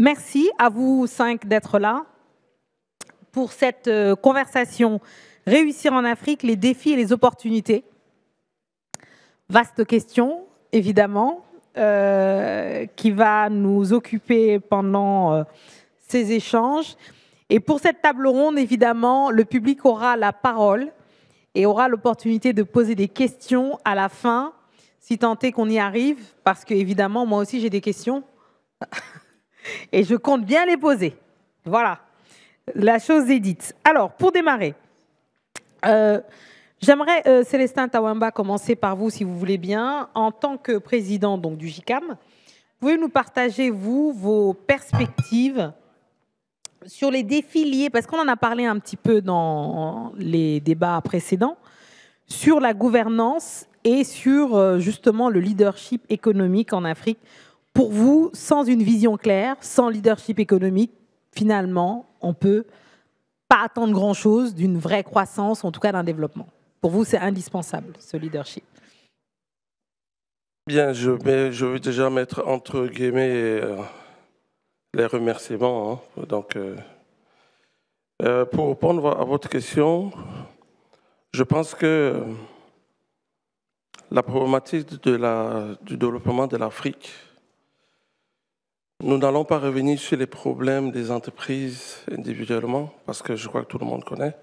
Merci à vous cinq d'être là pour cette euh, conversation Réussir en Afrique, les défis et les opportunités. Vaste question, évidemment, euh, qui va nous occuper pendant euh, ces échanges. Et pour cette table ronde, évidemment, le public aura la parole et aura l'opportunité de poser des questions à la fin, si tant est qu'on y arrive, parce que évidemment, moi aussi, j'ai des questions. et je compte bien les poser. Voilà, la chose est dite. Alors, pour démarrer, euh, j'aimerais, euh, Célestin Tawamba, commencer par vous, si vous voulez bien. En tant que président donc, du JICAM, pouvez-vous nous partager, vous, vos perspectives sur les défis liés, parce qu'on en a parlé un petit peu dans les débats précédents, sur la gouvernance et sur euh, justement le leadership économique en Afrique pour vous, sans une vision claire, sans leadership économique, finalement, on ne peut pas attendre grand-chose d'une vraie croissance, en tout cas d'un développement. Pour vous, c'est indispensable, ce leadership. Bien, je, vais déjà mettre entre guillemets euh, les remerciements. Hein. donc, euh, euh, pour répondre à votre question, je pense que la problématique du développement de l'Afrique, nous n'allons pas revenir sur les problèmes des entreprises individuellement, parce que je crois que tout le monde connaît.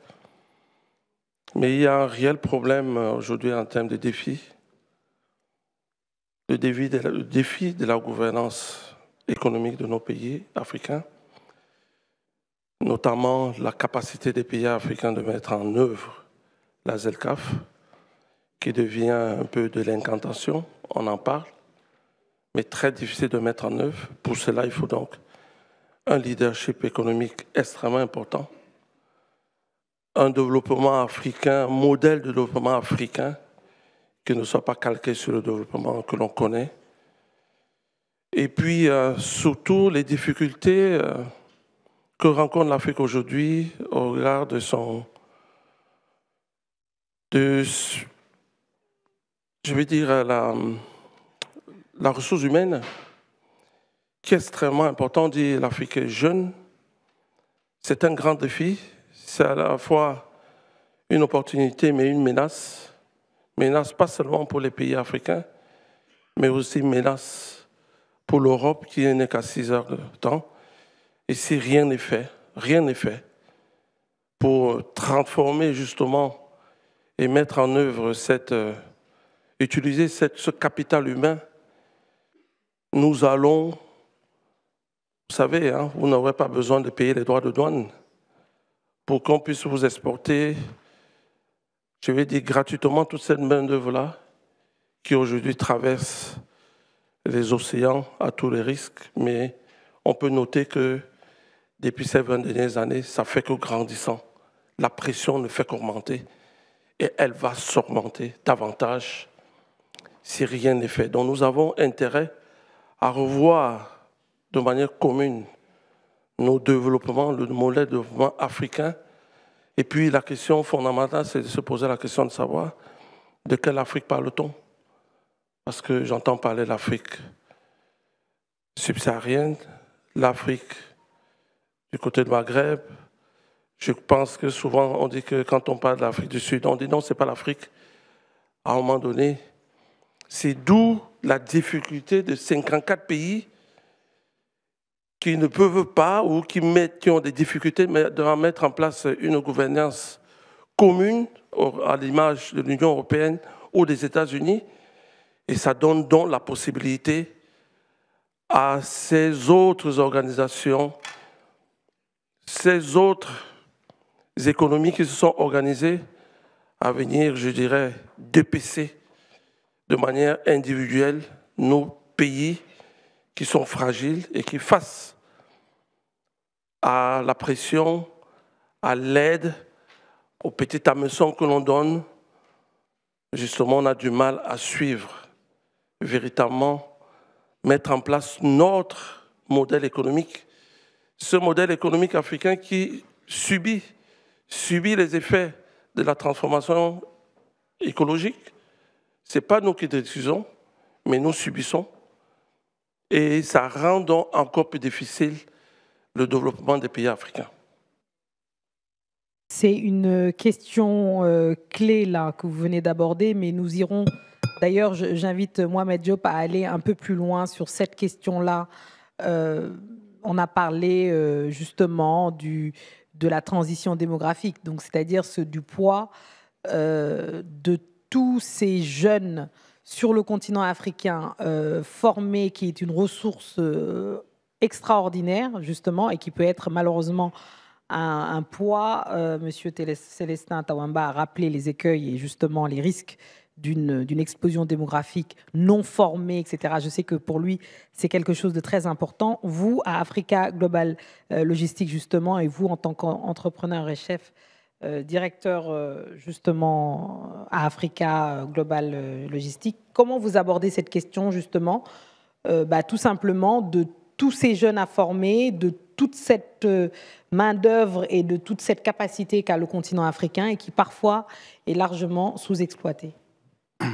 Mais il y a un réel problème euh, aujourd'hui en termes de défis. Le défi, de la, le défi de la gouvernance économique de nos pays africains, notamment la capacité des pays africains de mettre en œuvre la ZELCAF, qui devient un peu de l'incantation, on en parle mais très difficile de mettre en œuvre. Pour cela, il faut donc un leadership économique extrêmement important, un développement africain, un modèle de développement africain qui ne soit pas calqué sur le développement que l'on connaît. Et puis, euh, surtout, les difficultés euh, que rencontre l'Afrique aujourd'hui au regard de son... De, je vais dire, euh, la la ressource humaine, qui est extrêmement importante, dit l'Afrique jeune, c'est un grand défi, c'est à la fois une opportunité mais une menace, menace pas seulement pour les pays africains, mais aussi menace pour l'Europe qui n'est qu'à 6 heures de temps. Et si rien n'est fait, rien n'est fait pour transformer justement et mettre en œuvre cette, euh, utiliser ce capital humain nous allons, vous savez, hein, vous n'aurez pas besoin de payer les droits de douane pour qu'on puisse vous exporter, je vais dire gratuitement, toute cette main-d'œuvre-là qui aujourd'hui traverse les océans à tous les risques, mais on peut noter que depuis ces 20 dernières années, ça fait que grandissant. La pression ne fait qu'augmenter et elle va s'augmenter davantage si rien n'est fait. Donc nous avons intérêt à revoir de manière commune nos développements, le modèle de développement africain. Et puis la question fondamentale, c'est de se poser la question de savoir de quelle Afrique parle-t-on Parce que j'entends parler de l'Afrique subsaharienne, l'Afrique du côté de Maghreb. Je pense que souvent on dit que quand on parle de l'Afrique du Sud, on dit non, ce n'est pas l'Afrique. À un moment donné, c'est d'où la difficulté de 54 pays qui ne peuvent pas ou qui, mettent, ont des difficultés de mettre en place une gouvernance commune à l'image de l'Union européenne ou des États-Unis. Et ça donne donc la possibilité à ces autres organisations, ces autres économies qui se sont organisées à venir, je dirais, dépasser de manière individuelle nos pays qui sont fragiles et qui, face à la pression, à l'aide, aux petites ameçons que l'on donne, justement, on a du mal à suivre, véritablement, mettre en place notre modèle économique, ce modèle économique africain qui subit, subit les effets de la transformation écologique, ce n'est pas nous qui détruisons, mais nous subissons. Et ça rend donc encore plus difficile le développement des pays africains. C'est une question euh, clé là que vous venez d'aborder, mais nous irons. D'ailleurs, j'invite Mohamed Diop à aller un peu plus loin sur cette question-là. Euh, on a parlé euh, justement du, de la transition démographique, donc c'est-à-dire du poids de tous ces jeunes sur le continent africain euh, formés, qui est une ressource euh, extraordinaire, justement, et qui peut être malheureusement un, poids. Euh, Monsieur Célestin Tawamba a rappelé les écueils et justement les risques d'une explosion démographique non formée, etc. Je sais que pour lui, c'est quelque chose de très important. Vous, à Africa Global logistique justement, et vous, en tant qu'entrepreneur et chef, euh, directeur euh, justement à Africa euh, Global Logistique. Comment vous abordez cette question justement bah, Tout simplement de tous ces jeunes à former, de toute cette main-d'œuvre et de toute cette capacité qu'a le continent africain et qui parfois est largement sous-exploitée.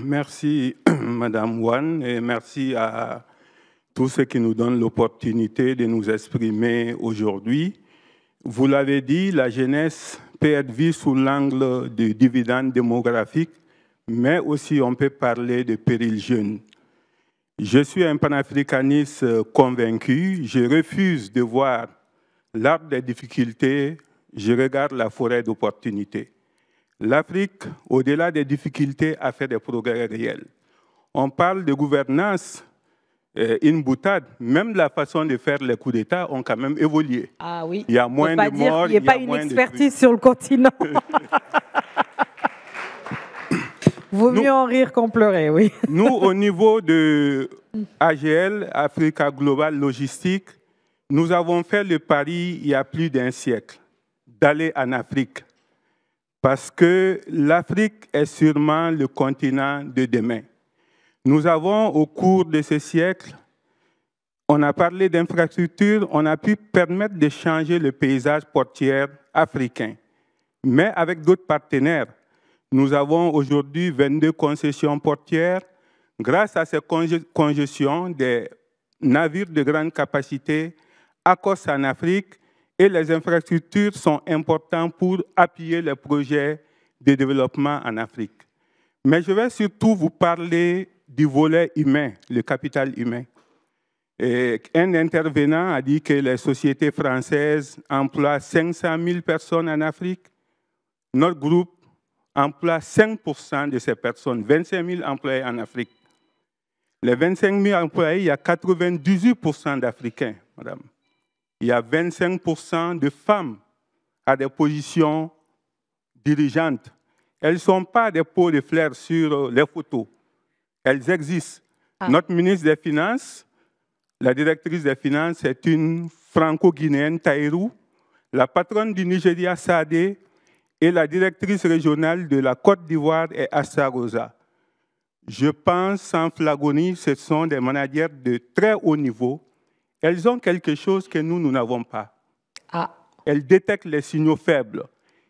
Merci Madame Wan et merci à tous ceux qui nous donnent l'opportunité de nous exprimer aujourd'hui. Vous l'avez dit, la jeunesse peut être sous l'angle du dividende démographique, mais aussi on peut parler de péril jeune. Je suis un panafricaniste convaincu, je refuse de voir l'arbre des difficultés, je regarde la forêt d'opportunités. L'Afrique, au-delà des difficultés, a fait des progrès réels. On parle de gouvernance, euh, une boutade. Même la façon de faire les coups d'État ont quand même évolué. Ah oui. Il Il n'y a, pas une expertise sur le continent. Vaut mieux en rire qu'en pleurer, oui. nous, au niveau de AGL, Africa Global Logistique, nous avons fait le pari il y a plus d'un siècle d'aller en Afrique. Parce que l'Afrique est sûrement le continent de demain. Nous avons, au cours de ces siècles, on a parlé d'infrastructures, on a pu permettre de changer le paysage portier africain. Mais avec d'autres partenaires, nous avons aujourd'hui 22 concessions portières. Grâce à ces concessions, des navires de grande capacité accostent en Afrique et les infrastructures sont importantes pour appuyer les projets de développement en Afrique. Mais je vais surtout vous parler du volet humain, le capital humain. un intervenant a dit que les sociétés françaises emploient 500 000 personnes en Afrique. Notre groupe emploie 5 de ces personnes, 25 000 employés en Afrique. Les 25 000 employés, il y a 98 d'Africains, madame. Il y a 25 de femmes à des positions dirigeantes. Elles ne sont pas des pots de fleurs sur les photos. Elles existent. Ah. Notre ministre des Finances, la directrice des Finances est une franco-guinéenne, Taïrou, la patronne du Nigeria, Sade, et la directrice régionale de la Côte d'Ivoire est Assa Je pense, sans flagonie, ce sont des managers de très haut niveau. Elles ont quelque chose que nous, nous n'avons pas. Ah. Elles détectent les signaux faibles.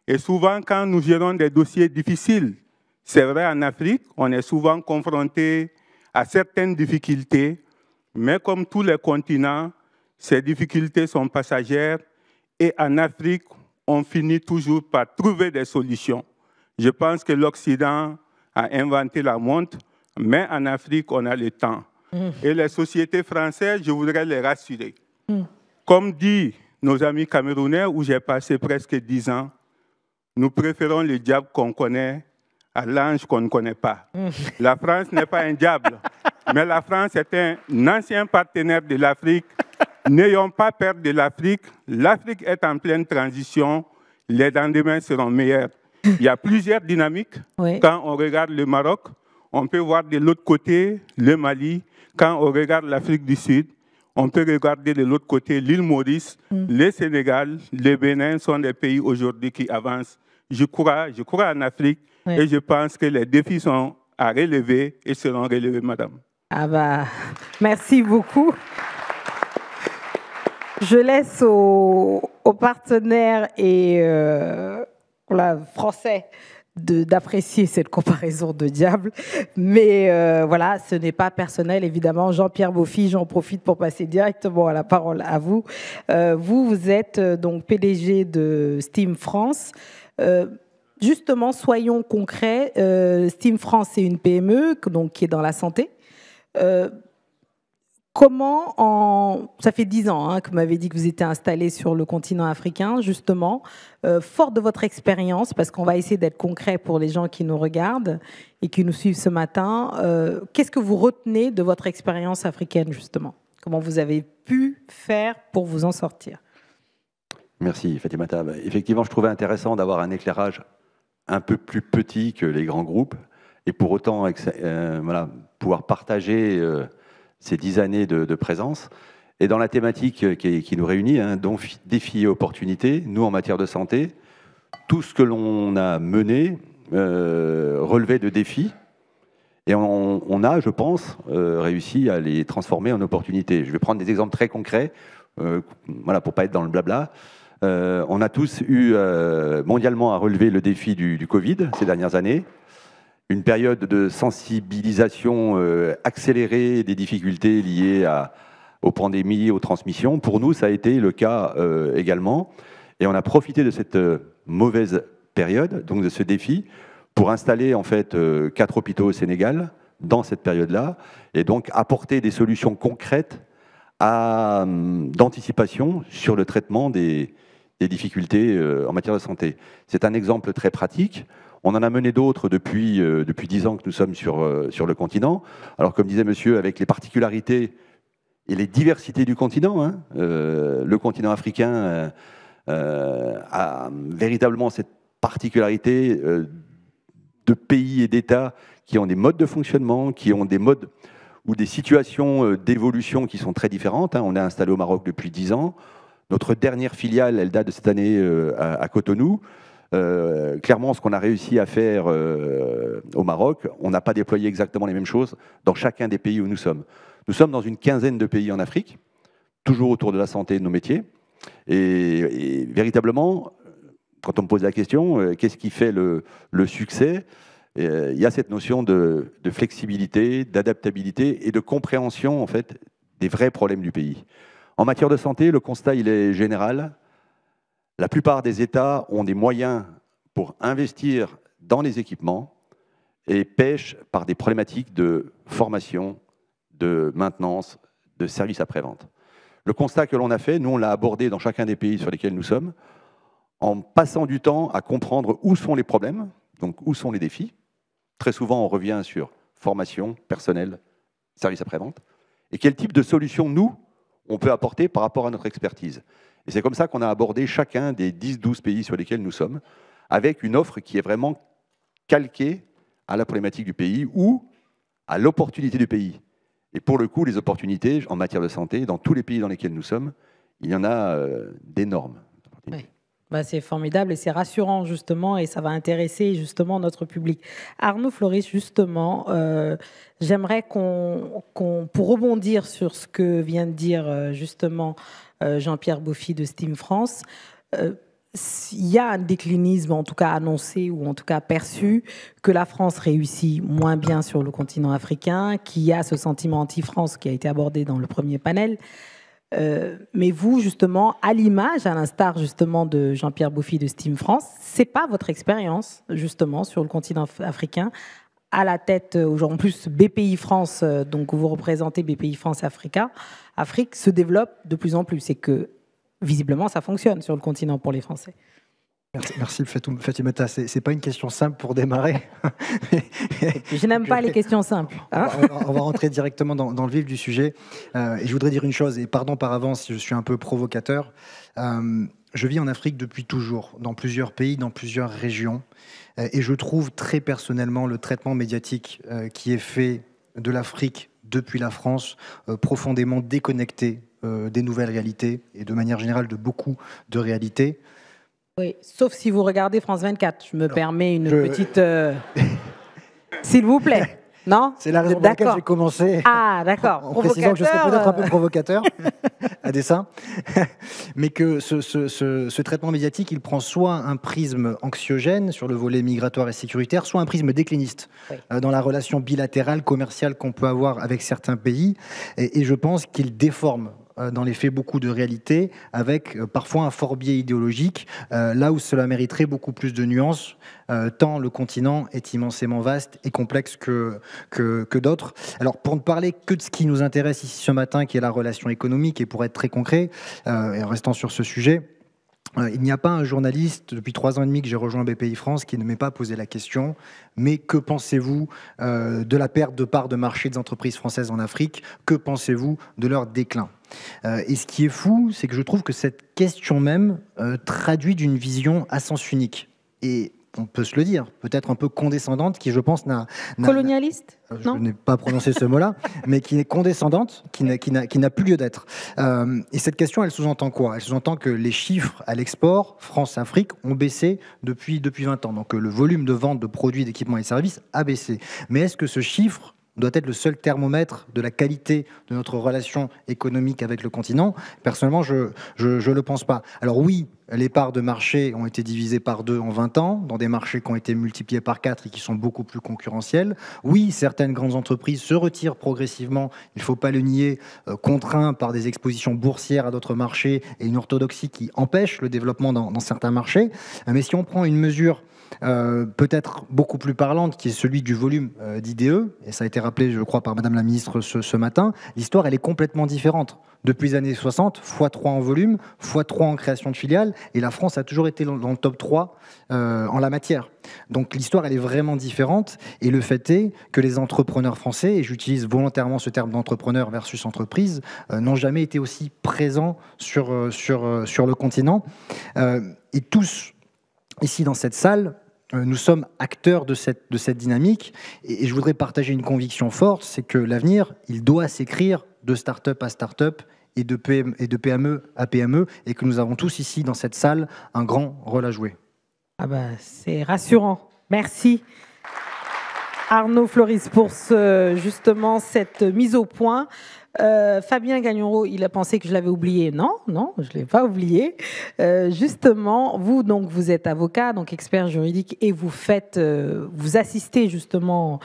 Et souvent, quand nous gérons des dossiers difficiles, c'est vrai, en Afrique, on est souvent confronté à certaines difficultés, mais comme tous les continents, ces difficultés sont passagères et en Afrique, on finit toujours par trouver des solutions. Je pense que l'Occident a inventé la montre, mais en Afrique, on a le temps. Mm. Et les sociétés françaises, je voudrais les rassurer. Mm. Comme dit nos amis camerounais, où j'ai passé presque dix ans, nous préférons le diable qu'on connaît à l'ange qu'on ne connaît pas. Mm. La France n'est pas un diable, mais la France est un ancien partenaire de l'Afrique. N'ayons pas peur de l'Afrique. L'Afrique est en pleine transition. Les lendemains seront meilleurs. Il y a plusieurs dynamiques. Quand on regarde le Maroc, on peut voir de l'autre côté le Mali. Quand on regarde l'Afrique du Sud, on peut regarder de l'autre côté l'île Maurice, mm. le Sénégal, le Bénin sont des pays aujourd'hui qui avancent. Je crois, je crois en Afrique et je pense que les défis sont à relever et seront relevés, madame. Ah bah, merci beaucoup. Je laisse aux, partenaires et euh, français d'apprécier cette comparaison de diable. Mais euh, voilà, ce n'est pas personnel, évidemment. Jean-Pierre Beaufy, j'en profite pour passer directement à la parole à vous. Euh, vous, vous êtes euh, donc PDG de Steam France. Justement, soyons concrets. Euh, Steam France, c'est une PME donc, qui est dans la santé. Euh, comment, en... ça fait dix ans hein, que vous m'avez dit que vous étiez installé sur le continent africain, justement, euh, fort de votre expérience, parce qu'on va essayer d'être concret pour les gens qui nous regardent et qui nous suivent ce matin, qu'est-ce que vous retenez de votre expérience africaine, justement Comment vous avez pu faire pour vous en sortir Merci Tab. Bah, effectivement, je trouvais intéressant d'avoir un éclairage un peu plus petit que les grands groupes, et pour autant euh, pouvoir partager euh, ces dix années de, présence. Et dans la thématique euh, qui, nous réunit, hein, défis et opportunités, nous en matière de santé, tout ce que l'on a mené euh, relevait de défis. Et on, on a, je pense, réussi à les transformer en opportunités. Je vais prendre des exemples très concrets, voilà, pour pas être dans le blabla. Euh, on a tous eu euh, mondialement à relever le défi du, Covid ces dernières années, une période de sensibilisation euh, accélérée des difficultés liées à, aux pandémies, aux transmissions. Pour nous, ça a été le cas également. Et on a profité de cette mauvaise période, donc de ce défi, pour installer en fait quatre hôpitaux au Sénégal dans cette période-là, et donc apporter des solutions concrètes hum, d'anticipation sur le traitement des, des difficultés euh, en matière de santé. C'est un exemple très pratique. On en a mené d'autres depuis euh, depuis dix ans que nous sommes sur euh, sur le continent. Alors comme disait Monsieur, avec les particularités et les diversités du continent, hein, le continent africain a véritablement cette particularité de pays et d'États qui ont des modes de fonctionnement, qui ont des modes ou des situations d'évolution qui sont très différentes. Hein. On est installé au Maroc depuis dix ans. Notre dernière filiale, elle date de cette année euh, à, Cotonou. Euh, clairement, ce qu'on a réussi à faire euh, au Maroc, on n'a pas déployé exactement les mêmes choses dans chacun des pays où nous sommes. Nous sommes dans une quinzaine de pays en Afrique, toujours autour de la santé et de nos métiers. Et, véritablement, quand on me pose la question, qu'est-ce qui fait le, succès Il y a cette notion de, de flexibilité, d'adaptabilité et de compréhension en fait des vrais problèmes du pays. En matière de santé, le constat il est général. La plupart des États ont des moyens pour investir dans les équipements et pêchent par des problématiques de formation, de maintenance, de services après-vente. Le constat que l'on a fait, nous on l'a abordé dans chacun des pays sur lesquels nous sommes, en passant du temps à comprendre où sont les problèmes, donc où sont les défis. Très souvent on revient sur formation, personnel, service après-vente, et quel type de solution nous, on peut apporter par rapport à notre expertise. Et c'est comme ça qu'on a abordé chacun des 10-12 pays sur lesquels nous sommes, avec une offre qui est vraiment calquée à la problématique du pays ou à l'opportunité du pays. Et pour le coup, les opportunités en matière de santé, dans tous les pays dans lesquels nous sommes, il y en a euh, d'énormes. Bah, c'est formidable et c'est rassurant justement et ça va intéresser justement notre public. Arnaud Floris, justement, euh, j'aimerais qu'on, pour rebondir sur ce que vient de dire euh, justement euh, Jean-Pierre Bouffy de Steam France, il y a un déclinisme, en tout cas annoncé ou en tout cas perçu, que la France réussit moins bien sur le continent africain, qu'il y a ce sentiment anti-France qui a été abordé dans le premier panel, euh, mais vous, justement, à l'image, à l'instar justement de Jean-Pierre Bouffy de Steam France, c'est pas votre expérience justement sur le continent africain à la tête euh, aujourd'hui en plus BPI France, euh, donc vous représentez BPI France Africa, Afrique se développe de plus en plus et que visiblement ça fonctionne sur le continent pour les Français. Merci, Fatimata. Ce n'est pas une question simple pour démarrer. je n'aime pas les questions simples. on, va, rentrer directement dans, le vif du sujet. Euh, et je voudrais dire une chose, et pardon par avance si je suis un peu provocateur. Euh, je vis en Afrique depuis toujours, dans plusieurs pays, dans plusieurs régions. Euh, et je trouve très personnellement le traitement médiatique qui est fait de l'Afrique depuis la France profondément déconnecté des nouvelles réalités et de manière générale de beaucoup de réalités sauf si vous regardez France 24. Je me permets une petite. Euh, s'il vous plaît. Non C'est la raison pour laquelle j'ai commencé. Ah, d'accord. En précisant que je serais peut-être un peu provocateur, à dessein. Mais que ce, traitement médiatique, il prend soit un prisme anxiogène sur le volet migratoire et sécuritaire, soit un prisme décliniste euh, dans la relation bilatérale, commerciale qu'on peut avoir avec certains pays. et je pense qu'il déforme euh, dans les faits beaucoup de réalité, avec euh, parfois un fort biais idéologique, euh, là où cela mériterait beaucoup plus de nuances, tant le continent est immensément vaste et complexe que, que, d'autres. Alors pour ne parler que de ce qui nous intéresse ici ce matin, qui est la relation économique, et pour être très concret, et en restant sur ce sujet, il n'y a pas un journaliste depuis trois ans et demi que j'ai rejoint BPI France qui ne m'ait pas posé la question, mais que pensez-vous de la perte de parts de marché des entreprises françaises en Afrique Que pensez-vous de leur déclin euh, et ce qui est fou, c'est que je trouve que cette question même euh, traduit d'une vision à sens unique. Et on peut se le dire, peut-être un peu condescendante, qui je pense n'a... Colonialiste Je n'ai pas prononcé ce mot-là, mais qui est condescendante, qui n'a plus lieu d'être. Euh, et cette question, elle sous-entend quoi Elle sous-entend que les chiffres à l'export, France-Afrique, ont baissé depuis, depuis 20 ans. Donc le volume de vente de produits, d'équipements et services a baissé. Mais est-ce que ce chiffre doit être le seul thermomètre de la qualité de notre relation économique avec le continent. Personnellement, je ne je, le pense pas. Alors oui, les parts de marché ont été divisées par deux en 20 ans, dans des marchés qui ont été multipliés par quatre et qui sont beaucoup plus concurrentiels. Oui, certaines grandes entreprises se retirent progressivement, il ne faut pas le nier, euh, contraints par des expositions boursières à d'autres marchés et une orthodoxie qui empêche le développement dans, dans certains marchés. Mais si on prend une mesure euh, peut-être beaucoup plus parlante, qui est celui du volume euh, d'IDE, et ça a été rappelé, je crois, par Madame la Ministre ce, matin, l'histoire, elle est complètement différente. Depuis les années 60, x3 en volume, x3 en création de filiales, et la France a toujours été dans, le top 3 euh, en la matière. Donc l'histoire, elle est vraiment différente, et le fait est que les entrepreneurs français, et j'utilise volontairement ce terme d'entrepreneur versus entreprise, n'ont jamais été aussi présents sur, sur, sur le continent. et tous ici dans cette salle, euh, nous sommes acteurs de cette, dynamique. Et, je voudrais partager une conviction forte, c'est que l'avenir, il doit s'écrire de start-up à start-up et de, et de PME à PME, et que nous avons tous ici, dans cette salle, un grand rôle à jouer. Ah bah, c'est rassurant. Merci. Arnaud Floris pour justement cette mise au point. Euh, Fabien Gagnon, il a pensé que je l'avais oublié. Non, non, je ne l'ai pas oublié. Euh, justement, vous, donc, vous êtes avocat, donc expert juridique, et vous faites, euh, vous assistez justement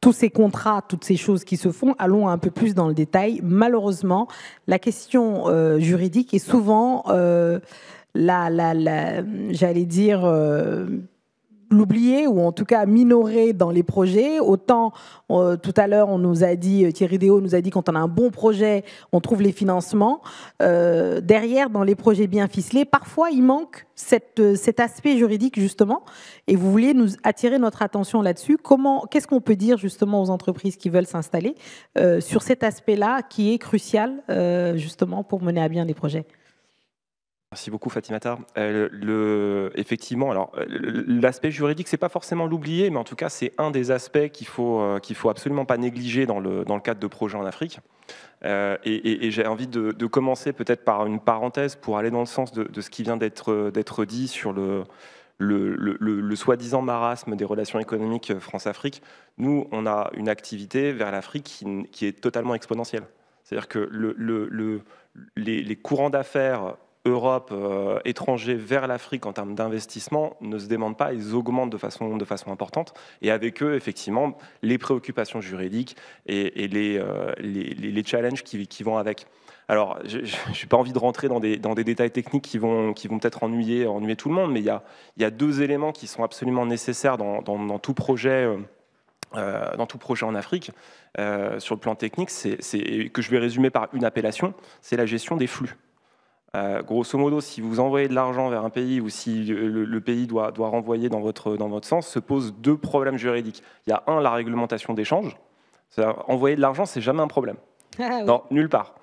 tous ces contrats, toutes ces choses qui se font, allons un peu plus dans le détail. Malheureusement, la question juridique est souvent, la, j'allais dire, l'oublier ou en tout cas minorer dans les projets. Autant euh, tout à l'heure, on nous a dit, euh, Thierry Déo nous a dit quand on a un bon projet, on trouve les financements. Euh, derrière, dans les projets bien ficelés, parfois il manque cette, cet aspect juridique justement. Et vous voulez nous attirer notre attention là-dessus. Comment, qu'est-ce qu'on peut dire justement aux entreprises qui veulent s'installer sur cet aspect-là qui est crucial justement pour mener à bien des projets? Merci beaucoup Fatimata. Euh, le, effectivement, alors euh, l'aspect juridique, c'est pas forcément l'oublier, mais en tout cas, c'est un des aspects qu'il faut euh, qu'il faut absolument pas négliger dans le dans le cadre de projets en Afrique. et, j'ai envie de, commencer peut-être par une parenthèse pour aller dans le sens de, ce qui vient d'être d'être dit sur le le, soi-disant marasme des relations économiques France-Afrique. Nous, on a une activité vers l'Afrique qui, qui, est totalement exponentielle. C'est-à-dire que le, les, les courants d'affaires Europe, euh, étranger vers l'Afrique en termes d'investissement ne se demandent pas, ils augmentent de façon, de façon importante. Et avec eux, effectivement, les préoccupations juridiques et, euh, les, les, challenges qui, vont avec. Alors, je n'ai pas envie de rentrer dans des, dans des, détails techniques qui vont, qui vont peut-être ennuyer, ennuyer tout le monde, mais il y a, y a, deux éléments qui sont absolument nécessaires dans, dans, tout projet. Euh, dans tout projet en Afrique, sur le plan technique, c'est que je vais résumer par une appellation, c'est la gestion des flux. Euh, grosso modo, si vous envoyez de l'argent vers un pays ou si le, pays doit, doit, renvoyer dans votre, dans votre sens, se posent deux problèmes juridiques. Il y a un, la réglementation d'échange. Envoyer de l'argent, c'est jamais un problème. Ah non, nulle part.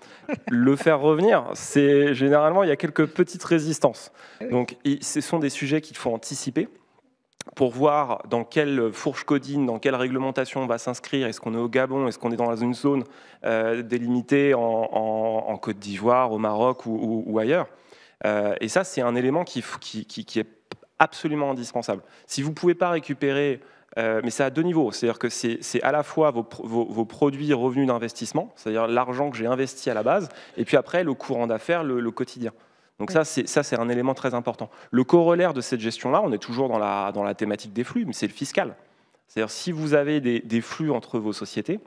le faire revenir, c'est généralement, il y a quelques petites résistances. Ah Donc, ce sont des sujets qu'il faut anticiper pour voir dans quelle fourche codine, dans quelle réglementation on va s'inscrire. Est-ce qu'on est au Gabon Est-ce qu'on est dans une zone zone euh, délimitée en, Côte d'Ivoire, au Maroc ou, ailleurs euh, Et ça, c'est un élément qui, est absolument indispensable. Si vous ne pouvez pas récupérer, euh, mais c'est à deux niveaux, c'est-à-dire que c'est à la fois vos, vos, produits revenus d'investissement, c'est-à-dire l'argent que j'ai investi à la base, et puis après le courant d'affaires, le quotidien. Donc ça, c'est un élément très important. Le corollaire de cette gestion-là, on est toujours dans la, dans la thématique des flux, mais c'est le fiscal. C'est-à-dire si vous avez des, flux entre vos sociétés,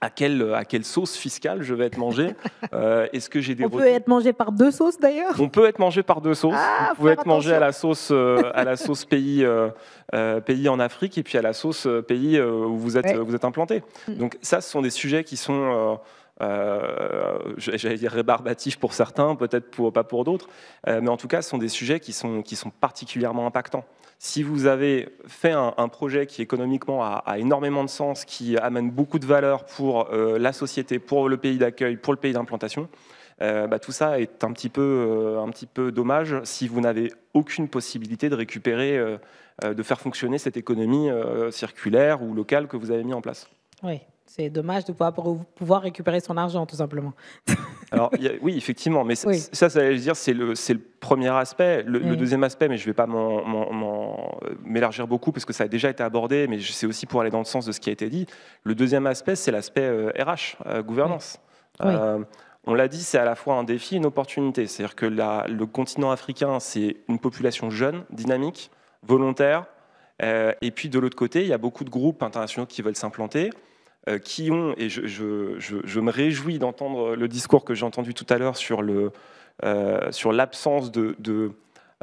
à quelle, à quelle sauce fiscale je vais être mangé euh, Est-ce que j'ai des on peut être mangé par deux sauces d'ailleurs ah, On peut être mangé par deux sauces. vous pouvez être mangé à la sauce euh, à la sauce pays euh, pays en Afrique et puis à la sauce pays où vous êtes vous êtes implanté. Mm. Donc ça, ce sont des sujets qui sont euh, j'allais dire rébarbatif pour certains, peut-être pour, pas pour d'autres, euh, mais en tout cas, ce sont des sujets qui sont, qui sont particulièrement impactants. Si vous avez fait un, projet qui économiquement a, énormément de sens, qui amène beaucoup de valeur pour euh, la société, pour le pays d'accueil, pour le pays d'implantation, bah, tout ça est un petit peu, un petit peu dommage si vous n'avez aucune possibilité de récupérer, de faire fonctionner cette économie circulaire ou locale que vous avez mis en place. Oui, c'est dommage de pouvoir pouvoir récupérer son argent, tout simplement. Alors, oui, effectivement, mais ça, ça veut dire, c'est le, le, premier aspect. Le, deuxième aspect, mais je ne vais pas euh, m'élargir beaucoup parce que ça a déjà été abordé, mais c'est aussi pour aller dans le sens de ce qui a été dit. Le deuxième aspect, c'est l'aspect RH, euh, euh, gouvernance. on l'a dit, c'est à la fois un défi et une opportunité. C'est-à-dire que le continent africain, c'est une population jeune, dynamique, volontaire. et puis de l'autre côté, il y a beaucoup de groupes internationaux qui veulent s'implanter. Euh, qui ont, et je, je, je, me réjouis d'entendre le discours que j'ai entendu tout à l'heure sur euh, l'absence de, de,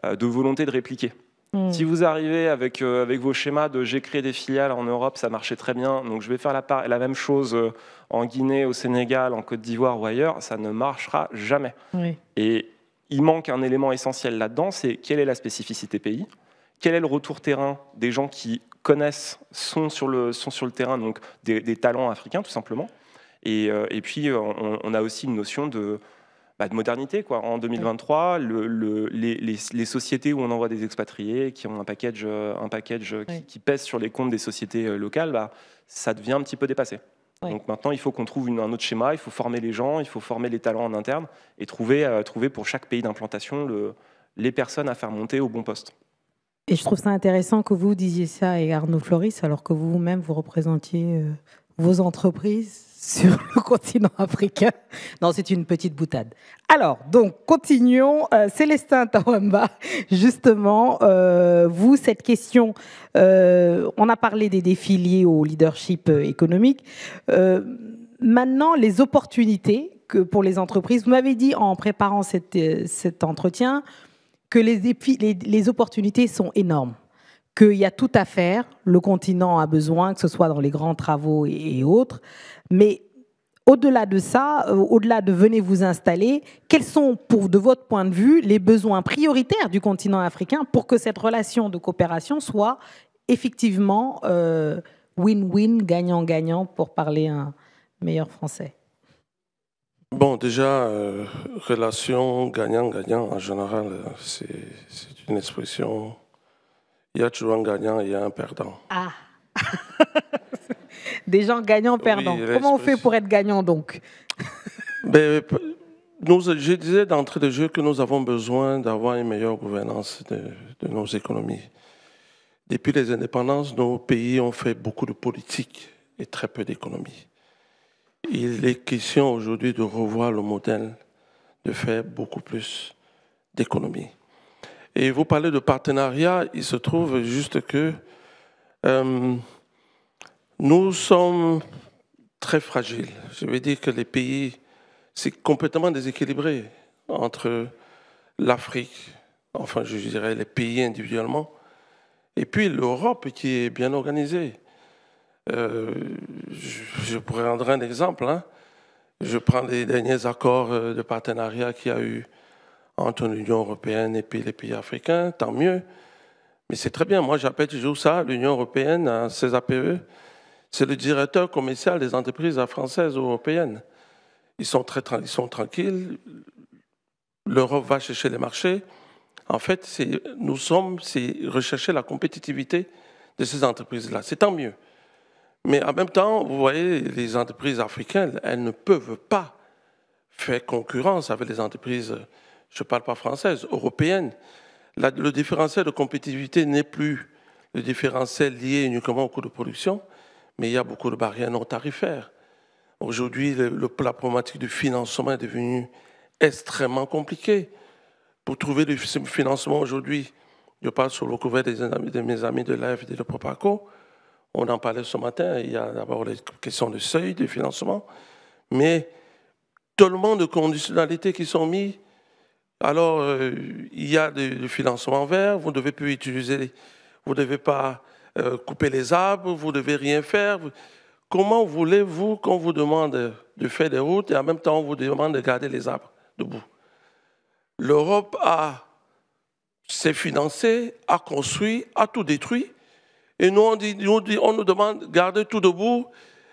euh, de, volonté de répliquer. Hmm. Si vous arrivez avec, avec vos schémas de j'ai créé des filiales en Europe, ça marchait très bien, donc je vais faire la, la même chose en Guinée, au Sénégal, en Côte d'Ivoire ou ailleurs, ça ne marchera jamais. Et il manque un élément essentiel là-dedans, c'est quelle est la spécificité pays, quel est le retour terrain des gens qui connaissent, sont sur le, sont sur le terrain, donc des, talents africains tout simplement. Et, euh, puis euh, on, a aussi une notion de, bah, de modernité. Quoi. En 2023, les, sociétés où on envoie des expatriés, qui ont un package, euh, un package qui, pèse sur les comptes des sociétés locales, bah, ça devient un petit peu dépassé. Donc maintenant, il faut qu'on trouve un autre schéma, il faut former les gens, il faut former les talents en interne et trouver, trouver pour chaque pays d'implantation les personnes à faire monter au bon poste. Et je trouve ça intéressant que vous disiez ça et Arnaud Floris, alors que vous-même, vous représentiez euh, vos entreprises sur le continent africain. Non, c'est une petite boutade. Alors, donc, continuons. Euh, Célestin Tawamba, justement, euh, vous, cette question, on a parlé des défis liés au leadership économique. maintenant, les opportunités que pour les entreprises, vous m'avez dit en préparant cet entretien, que les, opportunités sont énormes, qu'il y a tout à faire, le continent a besoin, que ce soit dans les grands travaux et, autres, mais au-delà de ça, euh, au-delà de venez vous installer, quels sont, de votre point de vue, les besoins prioritaires du continent africain pour que cette relation de coopération soit effectivement euh, win-win, gagnant-gagnant, pour parler un meilleur français Bon, déjà, euh, relation gagnant-gagnant, en général, euh, c'est une expression. Il y a toujours un gagnant et a un perdant. Ah Des gens gagnants-perdants. Comment on fait pour être gagnant, donc ben, Je disais d'entrée de jeu que nous avons besoin d'avoir une meilleure gouvernance de nos économies. Depuis les indépendances, nos pays ont fait beaucoup de politique et très peu d'économie. Il est question aujourd'hui de revoir le modèle, de faire beaucoup plus d'économies. Et vous parlez de partenariat, il se trouve juste que euh, nous sommes très fragiles. Je veux dire que les pays, c'est complètement déséquilibré entre l'Afrique, enfin je dirais les pays individuellement, et puis l'Europe qui est bien organisée. Euh, je, pourrais rendre un exemple. Hein. Je prends les derniers accords euh, de partenariat qu'il y a eu entre l'Union européenne et les pays africains, tant mieux. Mais c'est très bien. Moi, j'appelle toujours ça, l'Union européenne, hein, ses APE, c'est le directeur commercial des entreprises françaises ou européennes. Ils sont, très, ils sont tranquilles. L'Europe va chercher les marchés. En fait, nous sommes, c'est rechercher la compétitivité de ces entreprises-là. C'est tant mieux. Mais en même temps, vous voyez, les entreprises africaines, elles ne peuvent pas faire concurrence avec les entreprises, je ne parle pas françaises, européennes. le différentiel de compétitivité n'est plus le différentiel lié uniquement au coût de production, mais il y a beaucoup de barrières non tarifaires. Aujourd'hui, le, la problématique du financement est devenu extrêmement compliquée. Pour trouver du financement aujourd'hui, je parle sur le couvert de mes amis de l'AFD de Propaco, on en parlait ce matin, il y a d'abord les questions de seuil, de financement, mais tellement de conditionnalités qui sont mises. Alors, euh, il y a du financement vert, vous ne devez plus utiliser, vous ne devez pas euh, couper les arbres, vous ne devez rien faire. Comment voulez-vous qu'on vous demande de faire des routes et en même temps on vous demande de garder les arbres debout L'Europe a s'est financée, a construit, a tout détruit et nous, on, nous on nous demande, gardez tout debout,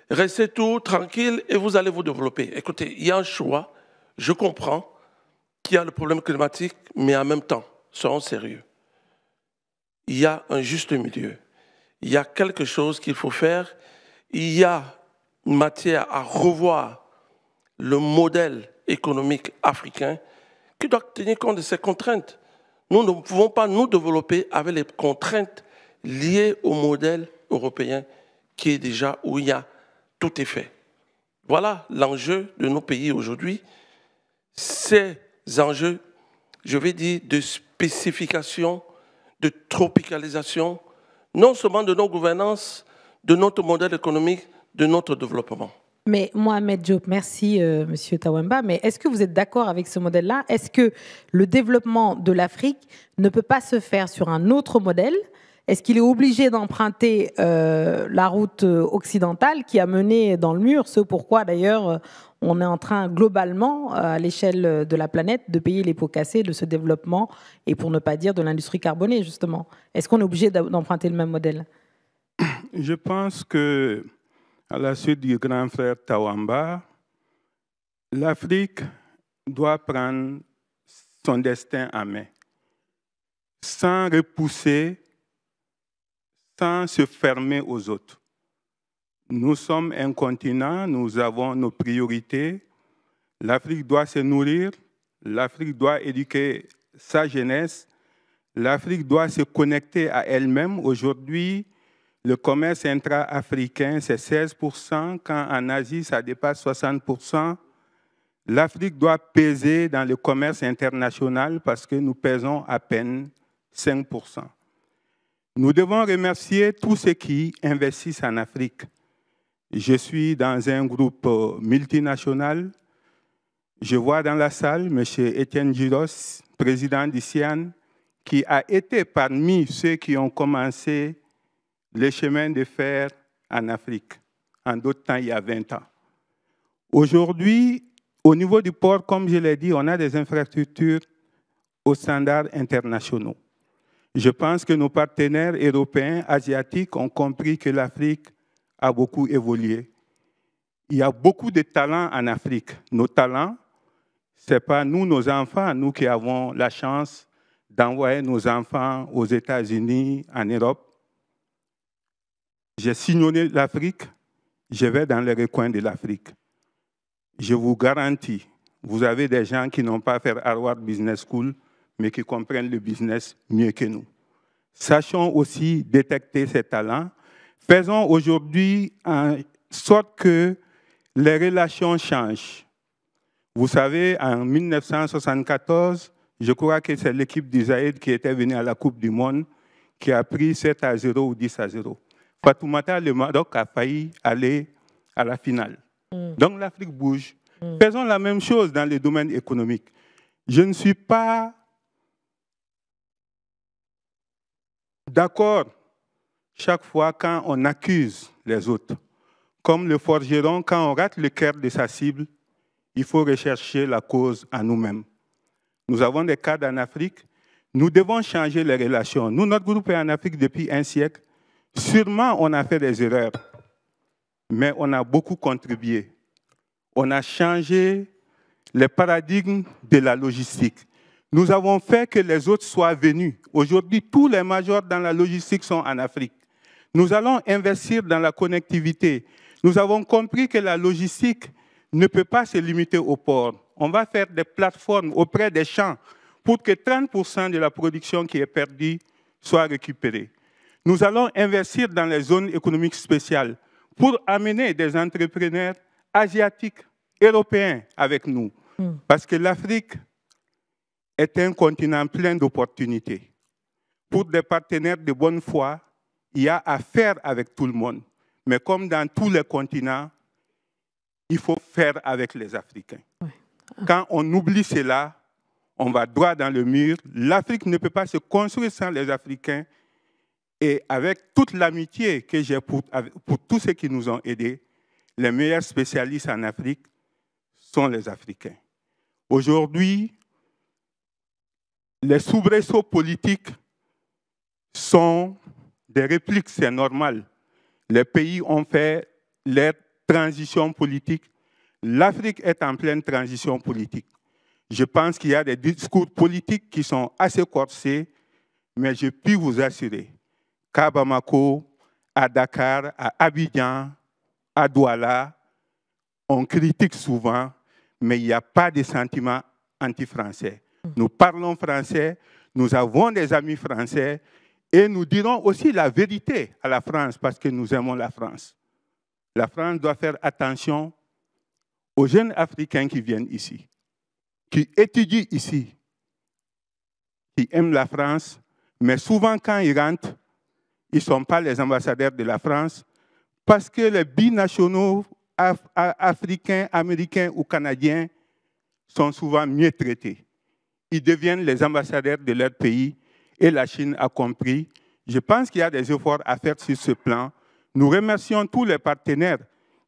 restez tout tranquille et vous allez vous développer. Écoutez, il y a un choix, je comprends qu'il y a le problème climatique, mais en même temps, soyons sérieux. Il y a un juste milieu. Il y a quelque chose qu'il faut faire. Il y a une matière à revoir le modèle économique africain qui doit tenir compte de ces contraintes. Nous ne pouvons pas nous développer avec les contraintes lié au modèle européen qui est déjà où il y a tout est fait. Voilà l'enjeu de nos pays aujourd'hui. Ces enjeux, je vais dire, de spécification, de tropicalisation, non seulement de nos gouvernances, de notre modèle économique, de notre développement. Mais Mohamed Diop, merci euh, Monsieur Tawemba, mais est-ce que vous êtes d'accord avec ce modèle-là Est-ce que le développement de l'Afrique ne peut pas se faire sur un autre modèle est-ce qu'il est obligé d'emprunter euh, la route euh, occidentale qui a mené dans le mur, ce pourquoi d'ailleurs euh, on est en train globalement, à l'échelle de la planète, de payer les pots cassés de ce développement et pour ne pas dire de l'industrie carbonée, justement Est-ce qu'on est obligé d'emprunter le même modèle Je pense que, à la suite du grand frère Tawamba, l'Afrique doit prendre son destin à main, sans repousser sans se fermer aux autres. Nous sommes un continent, nous avons nos priorités. L'Afrique doit se nourrir, l'Afrique doit éduquer sa jeunesse, l'Afrique doit se connecter à elle-même. Aujourd'hui, le commerce intra-africain, c'est 16%, quand en Asie, ça dépasse 60%. L'Afrique doit peser dans le commerce international parce que nous pesons à peine 5%. Nous devons remercier tous ceux qui investissent en Afrique. Je suis dans un groupe multinational. Je vois dans la salle M. Étienne Giros, président du qui a été parmi ceux qui ont commencé le chemin de fer en Afrique, en d'autres temps, il y a 20 ans. Aujourd'hui, au niveau du port, comme je l'ai dit, on a des infrastructures aux standards internationaux. Je pense que nos partenaires européens, asiatiques ont compris que l'Afrique a beaucoup évolué. Il y a beaucoup de talents en Afrique. Nos talents, ce n'est pas nous, nos enfants, nous qui avons la chance d'envoyer nos enfants aux États-Unis, en Europe. J'ai signé l'Afrique, je vais dans les recoins de l'Afrique. Je vous garantis, vous avez des gens qui n'ont pas fait Harvard Business School, mais qui comprennent le business mieux que nous. Sachons aussi détecter ces talents. Faisons aujourd'hui en sorte que les relations changent. Vous savez, en 1974, je crois que c'est l'équipe d'Isaïd qui était venue à la Coupe du Monde qui a pris 7 à 0 ou 10 à 0. Fatoumata, le Maroc a failli aller à la finale. Mm. Donc l'Afrique bouge. Mm. Faisons la même chose dans le domaine économique. Je ne suis pas d'accord chaque fois quand on accuse les autres. Comme le forgeron, quand on rate le cœur de sa cible, il faut rechercher la cause à nous-mêmes. Nous avons des cas en Afrique. Nous devons changer les relations. Nous, notre groupe est en Afrique depuis un siècle. Sûrement, on a fait des erreurs, mais on a beaucoup contribué. On a changé les paradigmes de la logistique. Nous avons fait que les autres soient venus. Aujourd'hui, tous les majors dans la logistique sont en Afrique. Nous allons investir dans la connectivité. Nous avons compris que la logistique ne peut pas se limiter au port. On va faire des plateformes auprès des champs pour que 30% de la production qui est perdue soit récupérée. Nous allons investir dans les zones économiques spéciales pour amener des entrepreneurs asiatiques, européens avec nous. Hmm. Parce que l'Afrique est un continent plein d'opportunités. Pour des partenaires de bonne foi, il y a affaire avec tout le monde. Mais comme dans tous les continents, il faut faire avec les Africains. Ah. Quand on oublie cela, on va droit dans le mur. L'Afrique ne peut pas se construire sans les Africains. Et avec toute l'amitié que j'ai pour, tous ceux qui nous ont aidés, les meilleurs spécialistes en Afrique sont les Africains. Aujourd'hui, les soubresauts politiques sont des répliques, c'est normal. Les pays ont fait leur transition politique. L'Afrique est en pleine transition politique. Je pense qu'il y a des discours politiques qui sont assez corsés, mais je puis vous assurer qu'à Bamako, à Dakar, à Abidjan, à Douala, on critique souvent, mais il n'y a pas de sentiment anti-français. Nous parlons français, nous avons des amis français et nous dirons aussi la vérité à la France parce que nous aimons la France. La France doit faire attention aux jeunes Africains qui viennent ici, qui étudient ici, qui aiment la France, mais souvent quand ils rentrent, ils ne sont pas les ambassadeurs de la France parce que les binationaux africains, américains ou canadiens sont souvent mieux traités ils deviennent les ambassadeurs de leur pays et la Chine a compris. Je pense qu'il y a des efforts à faire sur ce plan. Nous remercions tous les partenaires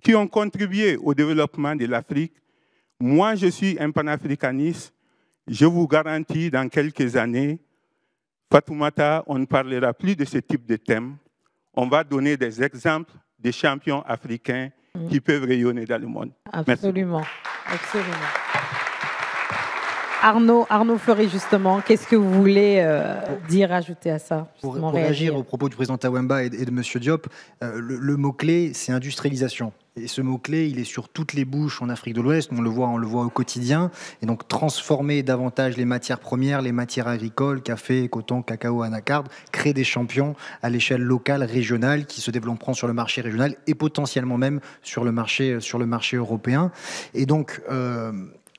qui ont contribué au développement de l'Afrique. Moi, je suis un panafricaniste. Je vous garantis, dans quelques années, Fatoumata, on ne parlera plus de ce type de thème. On va donner des exemples des champions africains qui mm. peuvent rayonner dans le monde. Absolument, absolument. Arnaud, Arnaud Fleury, justement, qu'est-ce que vous voulez euh, dire, ajouter à ça Pour, réagir aux propos du président Tawemba et, de M. Diop, euh, le, mot-clé, c'est industrialisation. Et ce mot-clé, il est sur toutes les bouches en Afrique de l'Ouest. On le voit, on le voit au quotidien. Et donc, transformer davantage les matières premières, les matières agricoles, café, coton, cacao, anacarde, créer des champions à l'échelle locale, régionale, qui se développeront sur le marché régional et potentiellement même sur le marché, sur le marché européen. Et donc, euh,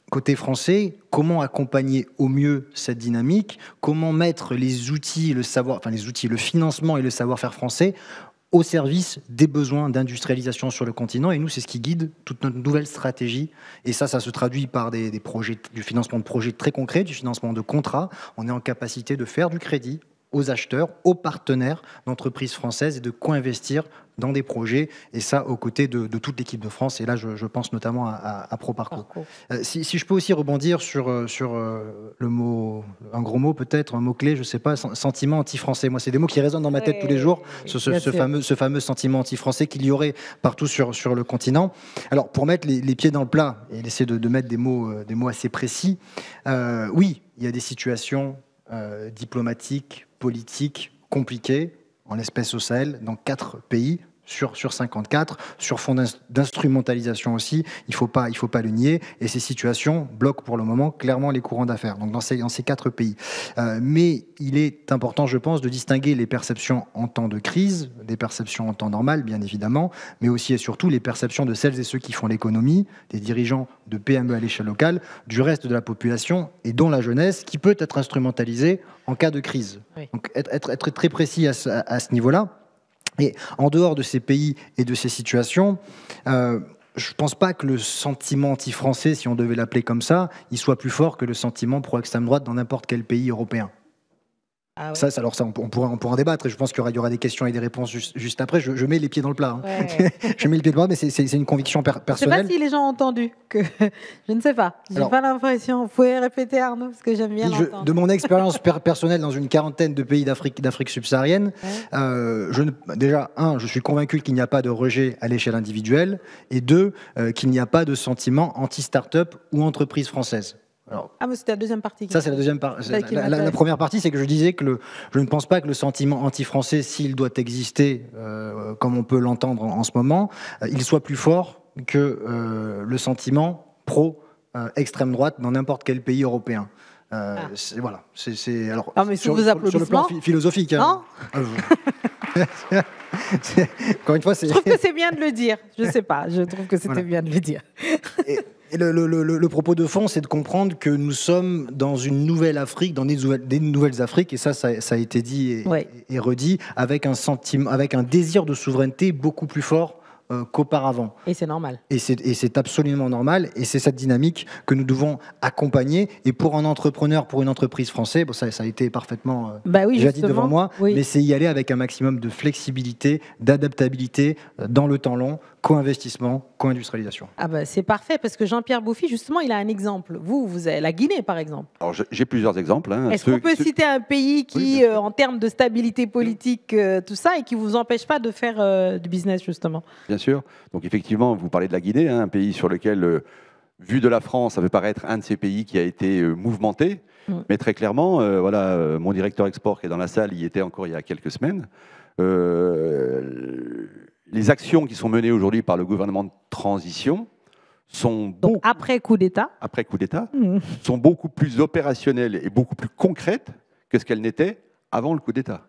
côté français, comment accompagner au mieux cette dynamique Comment mettre les outils, le savoir, enfin les outils, le financement et le savoir-faire français au service des besoins d'industrialisation sur le continent. Et nous, c'est ce qui guide toute notre nouvelle stratégie. Et ça, ça se traduit par des, projets, du financement de projets très concrets, du financement de contrats. On est en capacité de faire du crédit aux acheteurs, aux partenaires d'entreprises françaises et de co-investir dans des projets, et ça aux côtés de, toute l'équipe de France. Et là, je, pense notamment à, à, euh, si, je peux aussi rebondir sur, euh, sur euh, le mot, un gros mot peut-être, un mot-clé, je ne sais pas, sentiment anti-français. Moi, c'est des mots qui résonnent dans ma tête tous les jours, ce, fameux, ce fameux sentiment anti-français qu'il y aurait partout sur, sur le continent. Alors, pour mettre les, pieds dans le plat et essayer de, mettre des mots, des mots assez précis, oui, il y a des situations diplomatiques, politique compliquée, en l'espèce au Sahel, dans quatre pays, sur, sur 54, sur fond d'instrumentalisation aussi, il ne faut, pas, faut pas le nier, et ces situations bloquent pour le moment clairement les courants d'affaires, donc dans ces, ces quatre pays. Euh, mais il est important, je pense, de distinguer les perceptions en temps de crise, des perceptions en temps normal, bien évidemment, mais aussi et surtout les perceptions de celles et ceux qui font l'économie, des dirigeants de PME à l'échelle locale, du reste de la population, et dont la jeunesse, qui peut être instrumentalisée en cas de crise. Donc être, très précis à à ce niveau-là. Et en dehors de ces pays et de ces situations, euh, je ne pense pas que le sentiment anti-français, si on devait l'appeler comme ça, il soit plus fort que le sentiment pro-extrême droite dans n'importe quel pays européen. Ah ça, alors ça, on, pourra, on en débattre et je pense qu'il y, aura, des questions et des réponses juste, après. Je, mets les pieds dans le plat. Hein. je mets les pieds dans le plat, mais c'est une conviction personnelle. Je ne sais pas si les gens ont entendu. Je ne sais pas. Je n'ai pas l'impression. Vous pouvez répéter, Arnaud, parce que j'aime bien. de mon expérience personnelle dans une quarantaine de pays d'Afrique subsaharienne, euh, déjà, un, je suis convaincu qu'il n'y a pas de rejet à l'échelle individuelle et deux, euh, qu'il n'y a pas de sentiment anti-start-up ou entreprise française ah, mais c'était la deuxième partie. Ça, c'est la deuxième partie. La, première partie, c'est que je disais que le, je ne pense pas que le sentiment anti-français, s'il doit exister, euh, comme on peut l'entendre en, ce moment, euh, il soit plus fort que euh, le sentiment pro-extrême droite dans n'importe quel pays européen. Ah. Voilà. C'est alors. Ah, mais sur, le plan philosophique. Hein. Ah, une fois, c'est. Je trouve que c'est bien de le dire. Je ne sais pas. Je trouve que c'était bien de le dire. Et le, propos de fond, c'est de comprendre que nous sommes dans une nouvelle Afrique, dans des nouvelles, Afriques, et ça, ça, a été dit et, redit, avec un, avec un désir de souveraineté beaucoup plus fort euh, qu'auparavant. Et c'est normal. Et c'est absolument normal. Et c'est cette dynamique que nous devons accompagner. Et pour un entrepreneur, pour une entreprise française, bon, ça, ça a été parfaitement euh, bah oui, déjà dit devant moi, mais c'est y aller avec un maximum de flexibilité, d'adaptabilité euh, dans le temps long co-investissement, co-industrialisation. Ah bah c'est parfait, parce que Jean-Pierre Bouffy, justement, il a un exemple. Vous, vous avez la Guinée, par exemple. Alors, j'ai plusieurs exemples. Hein. Est-ce qu'on peut citer un pays qui, euh, en termes de stabilité politique, euh, tout ça, et qui ne vous empêche pas de faire euh, du business, justement Bien sûr. Donc, effectivement, vous parlez de la Guinée, hein, un pays sur lequel, vu de la France, ça peut paraître un de ces pays qui a été mouvementé. Mm. Mais très clairement, voilà, mon directeur export qui est dans la salle, il était encore il y a quelques semaines. Euh, les actions qui sont menées aujourd'hui par le gouvernement de transition sont Donc, après coup d'État après coup d'État hmm. sont beaucoup plus opérationnelles et beaucoup plus concrètes que ce qu'elles n'étaient avant le coup d'État.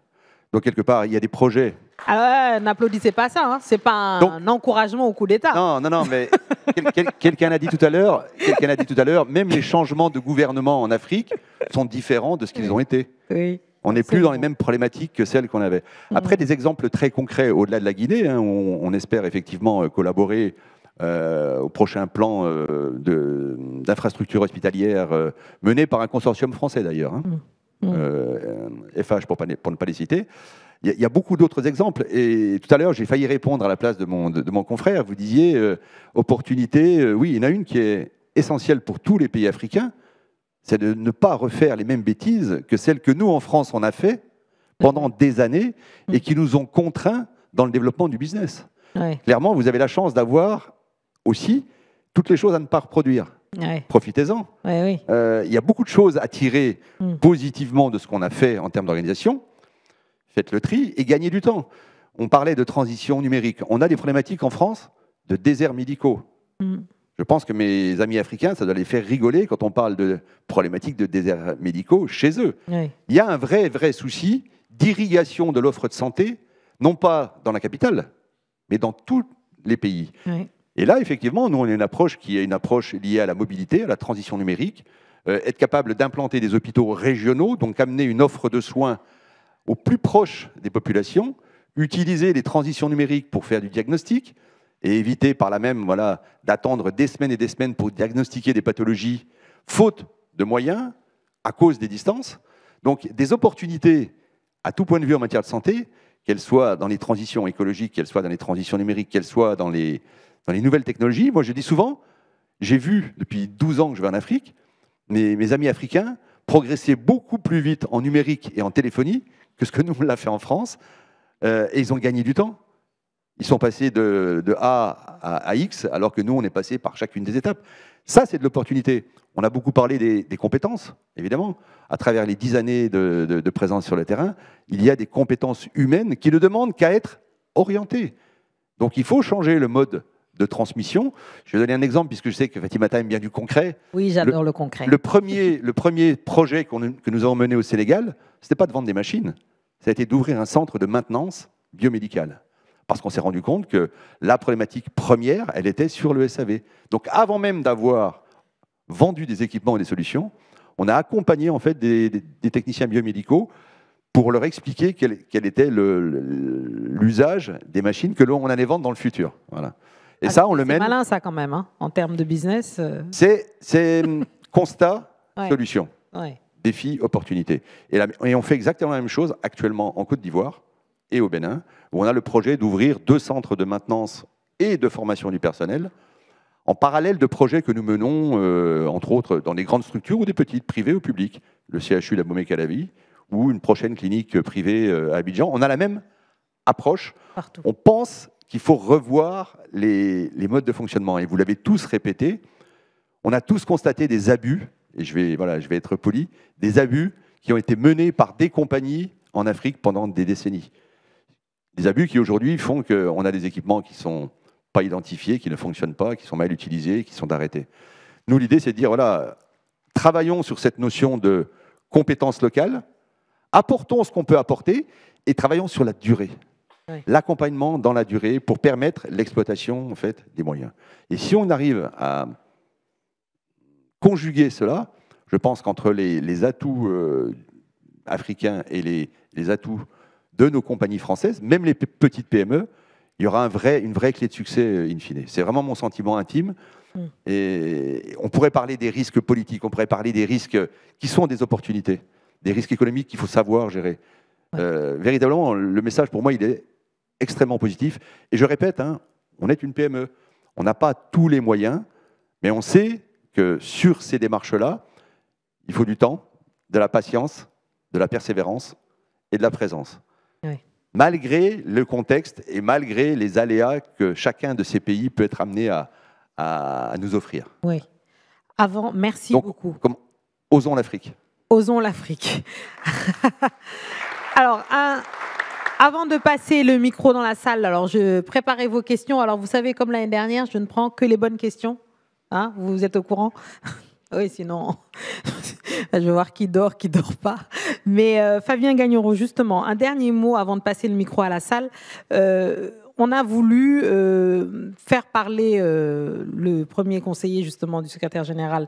Donc quelque part, il y a des projets. Alors ah n'applaudissez pas ça, hein. c'est pas un, encouragement au coup d'État. Non, non, non, mais quelqu'un a dit tout à l'heure, quelqu'un a dit tout à l'heure, même les changements de gouvernement en Afrique sont différents de ce qu'ils ont été. Oui. On n'est plus dans les mêmes problématiques que celles qu'on avait. Après, des exemples très concrets au-delà de la Guinée, hein, on, espère effectivement euh, collaborer euh, au prochain plan euh, d'infrastructure hospitalière hospitalières mené par un consortium français d'ailleurs, FH hein. mm. mm. pour, ne pas les citer. Il y, a beaucoup d'autres exemples. Et tout à l'heure, j'ai failli répondre à la place de mon, de mon confrère. Vous disiez opportunité. oui, il y en a une qui est essentielle pour tous les pays africains c'est de ne pas refaire les mêmes bêtises que celles que nous, en France, on a fait pendant des années et qui nous ont contraints dans le développement du business. Clairement, vous avez la chance d'avoir aussi toutes les choses à ne pas reproduire. Profitez-en. Euh, il y a beaucoup de choses à tirer hmm. positivement de ce qu'on a fait en termes d'organisation. Faites le tri et gagnez du temps. On parlait de transition numérique. On a des problématiques en France de déserts médicaux. Hmm. Je pense que mes amis africains, ça doit les faire rigoler quand on parle de problématiques de déserts médicaux chez eux. Il y a un vrai, vrai souci d'irrigation de l'offre de santé, non pas dans la capitale, mais dans tous les pays. Et là, effectivement, nous, on a une approche qui est une approche liée à la mobilité, à la transition numérique, euh, être capable d'implanter des hôpitaux régionaux, donc amener une offre de soins au plus proche des populations, utiliser les transitions numériques pour faire du diagnostic, et éviter par là même voilà, d'attendre des semaines et des semaines pour diagnostiquer des pathologies, faute de moyens, à cause des distances. Donc des opportunités à tout point de vue en matière de santé, qu'elles soient dans les transitions écologiques, qu'elles soient dans les transitions numériques, qu'elles soient dans les, nouvelles technologies. Moi je dis souvent, j'ai vu depuis 12 ans que je vais en Afrique, mes, amis africains progresser beaucoup plus vite en numérique et en téléphonie que ce que nous on l'a fait en France, euh, et ils ont gagné du temps. Ils sont passés de, A à, X, alors que nous, on est passé par chacune des étapes. Ça, c'est de l'opportunité. On a beaucoup parlé des, compétences, évidemment. À travers les dix années de, présence sur le terrain, il y a des compétences humaines qui ne demandent qu'à être orientées. Donc, il faut changer le mode de transmission. Je vais donner un exemple, puisque je sais que Fatimata aime bien du concret. Oui, j'adore le, concret. Le premier, le premier projet que nous avons mené au Sénégal, ce n'était pas de vendre des machines, ça a été d'ouvrir un centre de maintenance biomédicale parce qu'on s'est rendu compte que la problématique première, elle était sur le SAV. Donc avant même d'avoir vendu des équipements et des solutions, on a accompagné en fait des, techniciens biomédicaux pour leur expliquer quel, était l'usage des machines que l'on allait vendre dans le futur. Voilà. Et ah, ça, on le mène. C'est malin, ça, quand même, hein, en termes de business. Euh. C'est constat, solution, défi, opportunité. et on fait exactement la même chose actuellement en Côte d'Ivoire et au Bénin, où on a le projet d'ouvrir deux centres de maintenance et de formation du personnel, en parallèle de projets que nous menons, euh, entre autres, dans des grandes structures ou des petites, privées ou publiques, le CHU La Calavi ou une prochaine clinique privée euh, à Abidjan. On a la même approche. On pense qu'il faut revoir les, les, modes de fonctionnement. Et vous l'avez tous répété, on a tous constaté des abus, et je vais, voilà, je vais être poli, des abus qui ont été menés par des compagnies en Afrique pendant des décennies. Les abus qui aujourd'hui font qu'on a des équipements qui ne sont pas identifiés, qui ne fonctionnent pas, qui sont mal utilisés, qui sont arrêtés. Nous, l'idée, c'est de dire, voilà, travaillons sur cette notion de compétence locale, apportons ce qu'on peut apporter et travaillons sur la durée. L'accompagnement dans la durée pour permettre l'exploitation en fait, des moyens. Et si on arrive à conjuguer cela, je pense qu'entre les, atouts euh, africains et les, les atouts de nos compagnies françaises, même les petites PME, il y aura un vrai, une vraie clé de succès euh, in fine. C'est vraiment mon sentiment intime. Mm. Et on pourrait parler des risques politiques, on pourrait parler des risques qui sont des opportunités, des risques économiques qu'il faut savoir gérer. Euh, véritablement, le message pour moi, il est extrêmement positif. Et je répète, hein, on est une PME. On n'a pas tous les moyens, mais on sait que sur ces démarches-là, il faut du temps, de la patience, de la persévérance et de la présence. Malgré le contexte et malgré les aléas que chacun de ces pays peut être amené à, nous offrir. Oui. Avant, merci beaucoup. osons l'Afrique. Osons l'Afrique. Alors, avant de passer le micro dans la salle, alors je préparais vos questions. Alors, vous savez, comme l'année dernière, je ne prends que les bonnes questions. Hein, vous êtes au courant Oui, sinon, je vais voir qui dort, qui dort pas. Mais euh, Fabien Gagneron, justement, un dernier mot avant de passer le micro à la salle. Euh, on a voulu euh, faire parler le premier conseiller, justement, du secrétaire général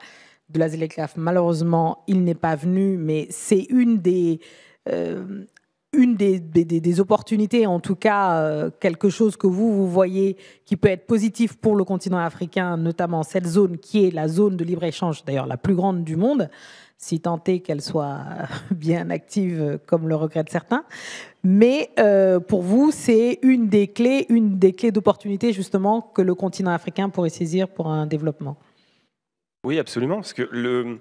de la Zéléclaf. Malheureusement, il n'est pas venu, mais c'est une des une des, opportunités, en tout cas euh, quelque chose que vous, vous voyez qui peut être positif pour le continent africain, notamment cette zone qui est la zone de libre-échange, d'ailleurs la plus grande du monde, si tant est qu'elle soit bien active, euh, comme le regrettent certains. Mais euh, pour vous, c'est une des clés, une des clés d'opportunité justement que le continent africain pourrait saisir pour un développement. Oui, absolument, parce que le,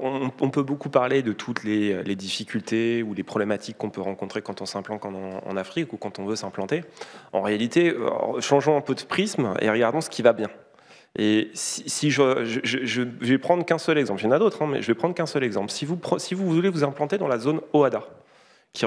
on, peut beaucoup parler de toutes euh, les, difficultés ou les problématiques qu'on peut rencontrer quand on s'implante en, Afrique ou quand on veut s'implanter. En réalité, changeons un peu de prisme et regardons ce qui va bien. Et si, je, je, vais prendre qu'un seul exemple, il y en a d'autres, hein, mais je vais prendre qu'un seul exemple. Si vous, si vous voulez vous implanter dans la zone OADA, qui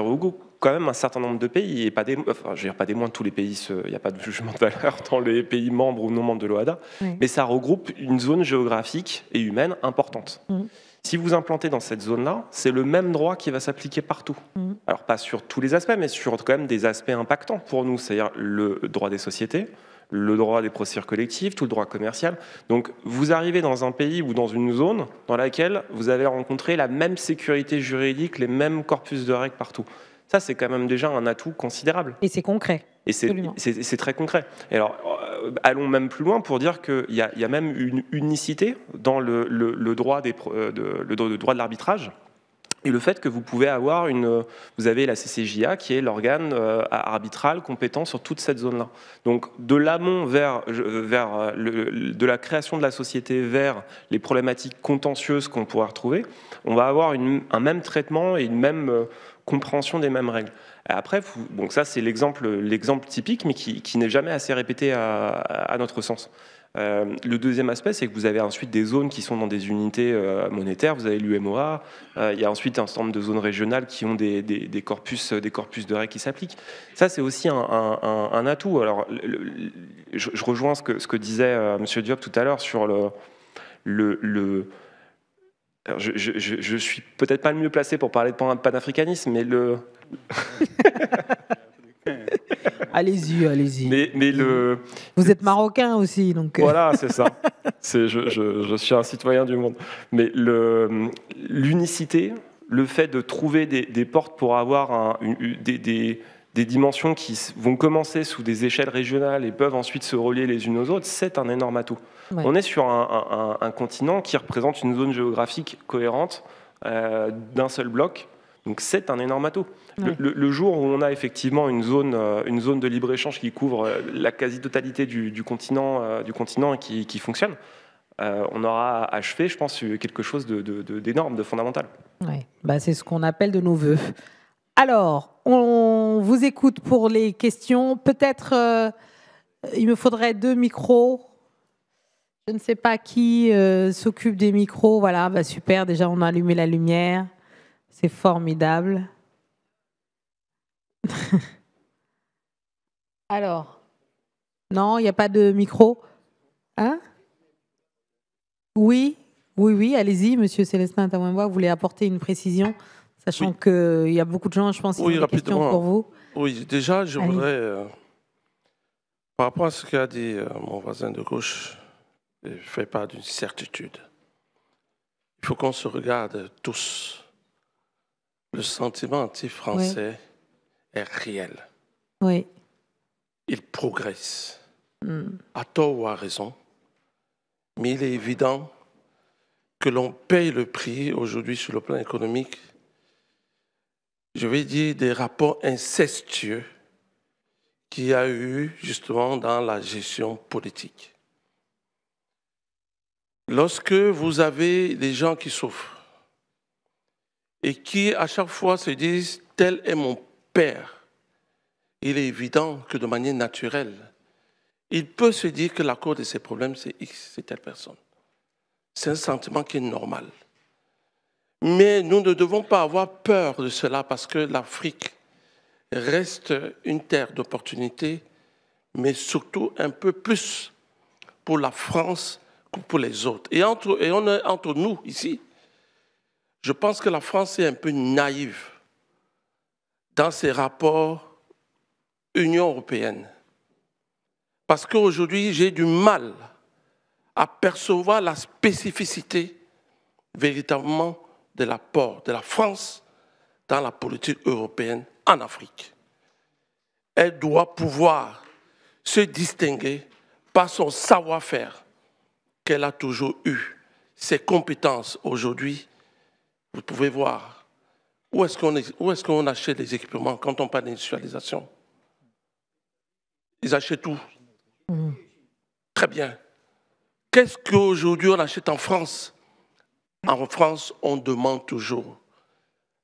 quand même un certain nombre de pays, et pas des, enfin, je pas des moins, tous les pays, il n'y a pas de jugement de valeur dans les pays membres ou non membres de l'OADA, mais ça regroupe une zone géographique et humaine importante. Mm. Si vous implantez dans cette zone-là, c'est le même droit qui va s'appliquer partout. Mm. Alors pas sur tous les aspects, mais sur quand même des aspects impactants pour nous, c'est-à-dire le droit des sociétés, le droit des procédures collectives, tout le droit commercial. Donc vous arrivez dans un pays ou dans une zone dans laquelle vous avez rencontré la même sécurité juridique, les mêmes corpus de règles partout. Ça, c'est quand même déjà un atout considérable. Et c'est concret. Et c'est très concret. alors, euh, allons même plus loin pour dire qu'il y, y, a même une unicité dans le, droit, des, euh, de, droit de l'arbitrage et le fait que vous pouvez avoir une, euh, vous avez la CCJA qui est l'organe arbitral compétent sur toute cette zone-là. Donc de l'amont vers, vers de la création de la société vers les problématiques contentieuses qu'on pourrait retrouver, on va avoir un même traitement et une même compréhension des mêmes règles. Après, vous, ça c'est l'exemple, typique, mais qui, n'est jamais assez répété à, notre sens. Euh, le deuxième aspect, c'est que vous avez ensuite des zones qui sont dans des unités euh, monétaires. Vous avez l'UMOA. Euh, il y a ensuite un certain nombre de zones régionales qui ont des, corpus, des corpus de règles qui s'appliquent. Ça, c'est aussi un, atout. Alors, je, rejoins ce que, disait M. Diop tout à l'heure sur le je, je, suis peut-être pas le mieux placé pour parler de panafricanisme, mais le. allez-y, allez-y. Mais, mais, le. Vous êtes marocain aussi, donc. Euh. Voilà, c'est ça. C'est, je, suis un citoyen du monde. Mais le, l'unicité, le fait de trouver des, portes pour avoir des dimensions qui vont commencer sous des échelles régionales et peuvent ensuite se relier les unes aux autres, c'est un énorme atout. On est sur un, continent qui représente une zone géographique cohérente euh, d'un seul bloc. Donc c'est un énorme atout. Le, jour où on a effectivement une zone, euh, une zone de libre-échange qui couvre euh, la quasi-totalité du, continent, du continent et qui, fonctionne, on aura achevé, je pense, quelque chose d'énorme, de, de, fondamental. Bah, c'est ce qu'on appelle de nos voeux. Alors, on vous écoute pour les questions. Peut-être, il me faudrait deux micros. Je ne sais pas qui euh, s'occupe des micros. Voilà, bah super, déjà on a allumé la lumière. C'est formidable. Alors, non, il n'y a pas de micro. Hein Oui, oui, oui, allez-y, Monsieur Célestin Tamouinbois, vous voulez apporter une précision, sachant qu'il y a beaucoup de gens, je pense, qui y a des questions pour vous. Oui, déjà, je voudrais, euh, par rapport à ce qu'a dit euh, mon voisin de gauche, je ne fais pas d'une certitude. Il faut qu'on se regarde tous. Le sentiment anti-français est réel. Oui. Il progresse. Hmm. À tort ou à raison. Mais il est évident que l'on paye le prix aujourd'hui sur le plan économique, je vais dire des rapports incestueux qu'il y a eu justement dans la gestion politique. Lorsque vous avez des gens qui souffrent et qui à chaque fois se disent, tel est mon père, il est évident que de manière naturelle, il peut se dire que la cause de ses problèmes, c'est X, c'est telle personne. C'est un sentiment qui est normal. Mais nous ne devons pas avoir peur de cela parce que l'Afrique reste une terre d'opportunités, mais surtout un peu plus pour la France pour les autres. Et, entre, entre nous ici. Je pense que la France est un peu naïve dans ses rapports Union européenne. Parce qu'aujourd'hui, j'ai du mal à percevoir la spécificité véritablement de l'apport de la France dans la politique européenne en Afrique. Elle doit pouvoir se distinguer par son savoir-faire, qu'elle a toujours eu, ses compétences aujourd'hui, vous pouvez voir où est-ce qu'on achète les équipements quand on parle d'industrialisation. Ils achètent tout. Mm. Très bien. Qu'est-ce qu'aujourd'hui on achète en France En France, on demande toujours.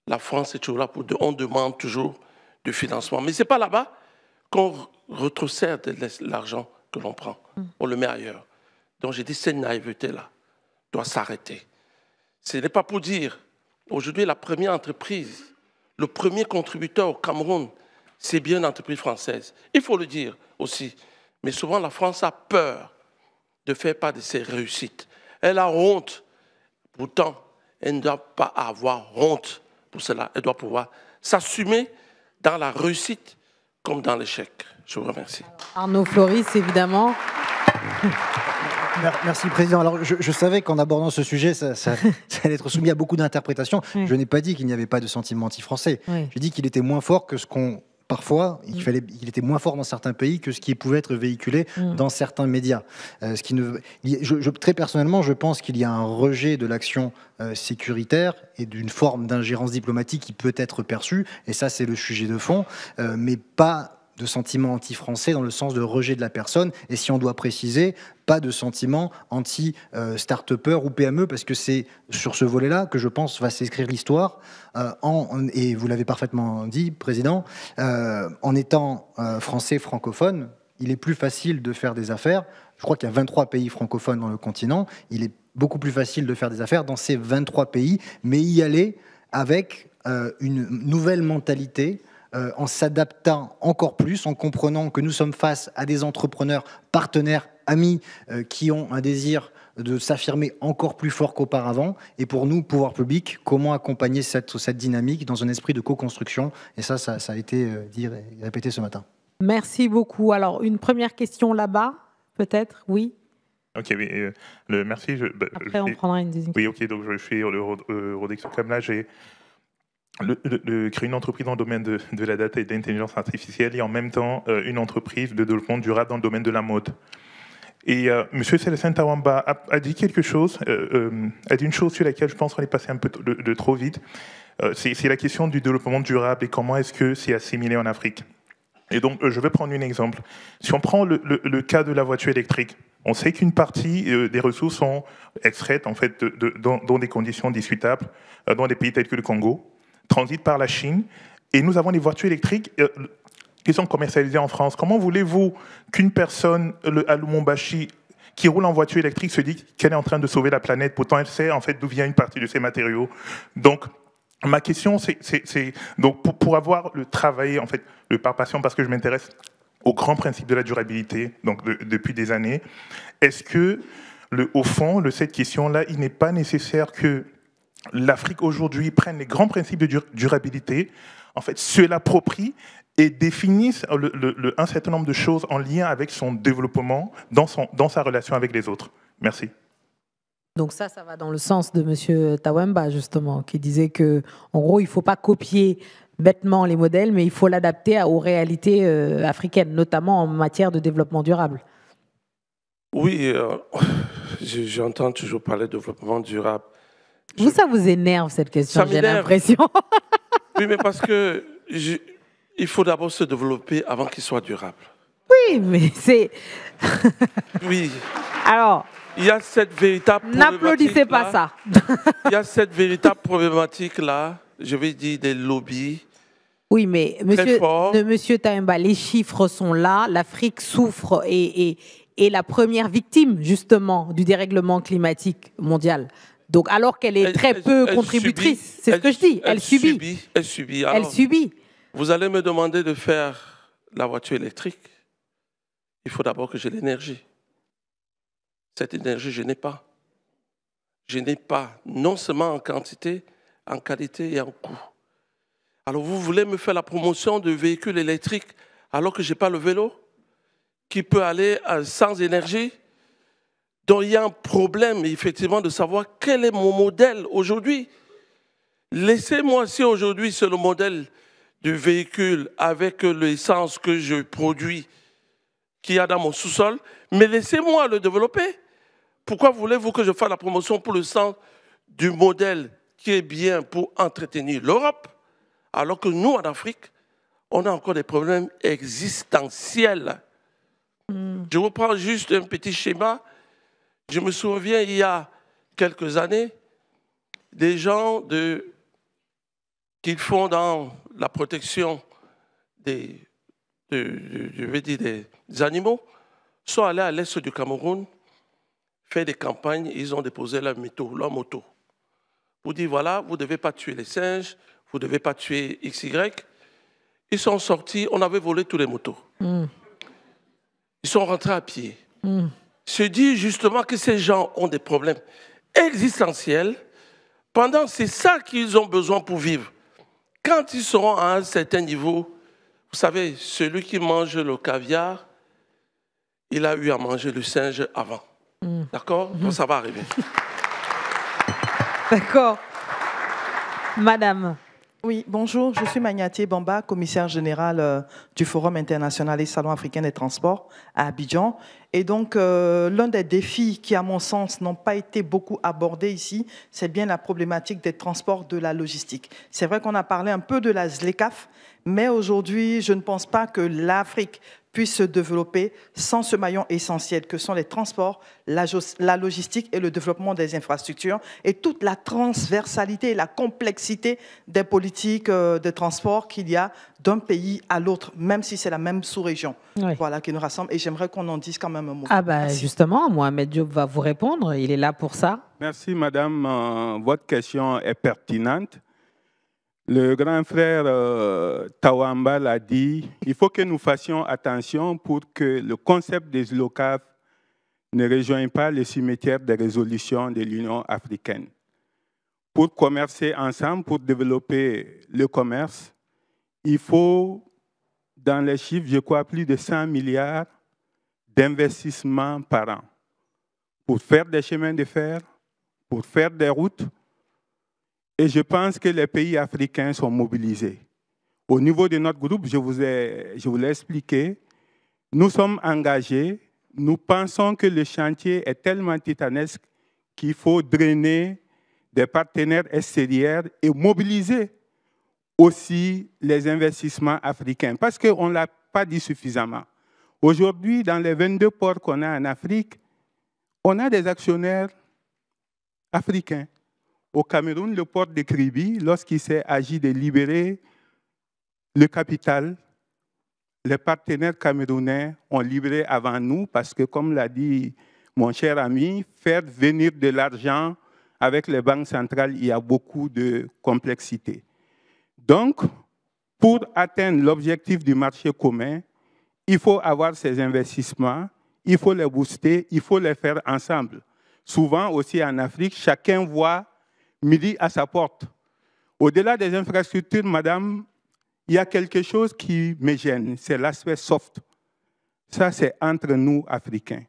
La France est toujours là pour. On demande toujours du financement. Mais ce n'est pas là-bas qu'on retroussère l'argent que l'on prend. Mm. On le met ailleurs. Donc j'ai dit, cette naïveté-là doit s'arrêter. Ce n'est pas pour dire, aujourd'hui, la première entreprise, le premier contributeur au Cameroun, c'est bien une entreprise française. Il faut le dire aussi. Mais souvent, la France a peur de faire part de ses réussites. Elle a honte. Pourtant, elle ne doit pas avoir honte pour cela. Elle doit pouvoir s'assumer dans la réussite comme dans l'échec. Je vous remercie. Arnaud Floris, évidemment. Merci Président. Alors je, savais qu'en abordant ce sujet, ça, allait être soumis à beaucoup d'interprétations. Je n'ai pas dit qu'il n'y avait pas de sentiment anti-français. J'ai dit qu'il était moins fort que ce qu'on parfois, il, mm. fallait, était moins fort dans certains pays que ce qui pouvait être véhiculé mm. dans certains médias. Euh, ce qui ne, très personnellement, je pense qu'il y a un rejet de l'action euh, sécuritaire et d'une forme d'ingérence diplomatique qui peut être perçue, et ça c'est le sujet de fond, euh, mais pas de sentiments anti-français dans le sens de rejet de la personne, et si on doit préciser, pas de sentiments anti-start ou PME, parce que c'est sur ce volet-là que je pense va s'écrire l'histoire, euh, et vous l'avez parfaitement dit, Président, euh, en étant euh, français francophone, il est plus facile de faire des affaires. Je crois qu'il y a 23 pays francophones dans le continent. Il est beaucoup plus facile de faire des affaires dans ces 23 pays, mais y aller avec une nouvelle mentalité euh, en s'adaptant encore plus, en comprenant que nous sommes face à des entrepreneurs partenaires, amis, euh, qui ont un désir de s'affirmer encore plus fort qu'auparavant. Et pour nous, pouvoir public, comment accompagner cette, dynamique dans un esprit de co-construction Et ça, ça, a été euh, dit et répété ce matin. Merci beaucoup. Alors, une première question là-bas, peut-être Oui Ok, merci. Je, bah, Après, on prendra une deuxième. Oui, ok, donc je suis Rodex le, créer une entreprise dans le domaine de, la data et de l'intelligence artificielle et en même temps euh, une entreprise de développement durable dans le domaine de la mode. Et euh, monsieur M. Célestin Tawamba a, dit quelque chose, euh, a dit une chose sur laquelle je pense qu'on est passé un peu de, trop vite. c'est la question du développement durable et comment est-ce que c'est assimilé en Afrique. Et donc, je vais prendre un exemple. Si on prend le, cas de la voiture électrique, on sait qu'une partie des ressources sont extraites en fait dans, dans, des conditions discutables dans des pays tels que le Congo transite par la Chine, et nous avons des voitures électriques euh, qui sont commercialisées en France. Comment voulez-vous qu'une personne le, à Lumumbashi qui roule en voiture électrique se dise qu'elle est en train de sauver la planète, pourtant elle sait en fait d'où vient une partie de ses matériaux. Donc ma question, c'est donc pour, avoir le travail en fait le par passion parce que je m'intéresse au grand principe de la durabilité donc depuis des années. Est-ce que le, au fond, le, cette question-là, il n'est pas nécessaire que l'Afrique aujourd'hui prenne les grands principes de durabilité, en fait, se l'approprie et définit le, un certain nombre de choses en lien avec son développement dans, son, dans sa relation avec les autres. Merci. Donc ça, ça va dans le sens de M. Tawemba, justement, qui disait que, en gros, il ne faut pas copier bêtement les modèles, mais il faut l'adapter aux réalités euh, africaines, notamment en matière de développement durable. Oui, euh, j'entends toujours parler de développement durable. Vous, ça vous énerve cette question, j'ai l'impression. oui, mais parce que il faut d'abord se développer avant qu'il soit durable. Oui, mais c'est. oui. Alors. Il y a cette véritable N'applaudissez pas ça. il y a cette véritable problématique là, je vais dire des lobbies. Oui, mais monsieur, de monsieur Taimba, les chiffres sont là. L'Afrique souffre et, est la première victime, justement, du dérèglement climatique mondial alors qu'elle est très peu contributrice, c'est ce que je dis. Elle, subit. Elle subit. elle subit. Vous allez me demander de faire la voiture électrique. Il faut d'abord que j'ai l'énergie. Cette énergie, je n'ai pas. Je n'ai pas, non seulement en quantité, en qualité et en coût. Alors vous voulez me faire la promotion de véhicules électriques alors que je n'ai pas le vélo qui peut aller sans énergie donc il y a un problème, effectivement, de savoir quel est mon modèle aujourd'hui. Laissez-moi, si aujourd'hui c'est le modèle du véhicule avec l'essence que je produis, qu'il y a dans mon sous-sol, mais laissez-moi le développer. Pourquoi voulez-vous que je fasse la promotion pour le sens du modèle qui est bien pour entretenir l'Europe, alors que nous, en Afrique, on a encore des problèmes existentiels. Hmm. Je vous prends juste un petit schéma je me souviens, il y a quelques années, des gens de, qui font dans la protection des, des, animaux sont allés à l'est du Cameroun faire des campagnes. Ils ont déposé leur moto, leur moto voilà, vous ne devez pas tuer les singes, vous ne devez pas tuer XY. Ils sont sortis, on avait volé tous les motos. Mm. Ils sont rentrés à pied. Mm se dit justement que ces gens ont des problèmes existentiels. Pendant, c'est ça qu'ils ont besoin pour vivre. Quand ils seront à un certain niveau, vous savez, celui qui mange le caviar, il a eu à manger le singe avant. Mm. D'accord mm. Ça va arriver. D'accord. Madame. Oui, bonjour, je suis Magnatier Bamba, commissaire général euh, du Forum international et Salon africain des transports à Abidjan. Et donc, euh, l'un des défis qui, à mon sens, n'ont pas été beaucoup abordés ici, c'est bien la problématique des transports de la logistique. C'est vrai qu'on a parlé un peu de la ZLECAF, mais aujourd'hui, je ne pense pas que l'Afrique puisse se développer sans ce maillon essentiel que sont les transports, la, la logistique et le développement des infrastructures et toute la transversalité et la complexité des politiques euh, de transport qu'il y a d'un pays à l'autre, même si c'est la même sous-région voilà, qui nous rassemble. Et j'aimerais qu'on en dise quand même un mot. Ah ben justement, Mohamed Diop va vous répondre. Il est là pour ça. Merci, madame. Euh, votre question est pertinente. Le grand frère euh, Tawamba l'a dit, il faut que nous fassions attention pour que le concept des locaves ne rejoigne pas le cimetière des résolutions de l'Union africaine. Pour commercer ensemble, pour développer le commerce, il faut, dans les chiffres, je crois, plus de 100 milliards d'investissements par an pour faire des chemins de fer, pour faire des routes, et je pense que les pays africains sont mobilisés. Au niveau de notre groupe, je vous, l'ai expliqué, nous sommes engagés, nous pensons que le chantier est tellement titanesque qu'il faut drainer des partenaires extérieurs et mobiliser aussi les investissements africains, parce qu'on ne l'a pas dit suffisamment. Aujourd'hui, dans les 22 ports qu'on a en Afrique, on a des actionnaires africains. Au Cameroun, le port de Kribi, lorsqu'il s'est agi de libérer le capital, les partenaires camerounais ont libéré avant nous parce que, comme l'a dit mon cher ami, faire venir de l'argent avec les banques centrales, il y a beaucoup de complexité. Donc, pour atteindre l'objectif du marché commun, il faut avoir ces investissements, il faut les booster, il faut les faire ensemble. Souvent aussi en Afrique, chacun voit midi à sa porte. Au-delà des infrastructures, madame, il y a quelque chose qui me gêne, c'est l'aspect soft. Ça, c'est entre nous, Africains.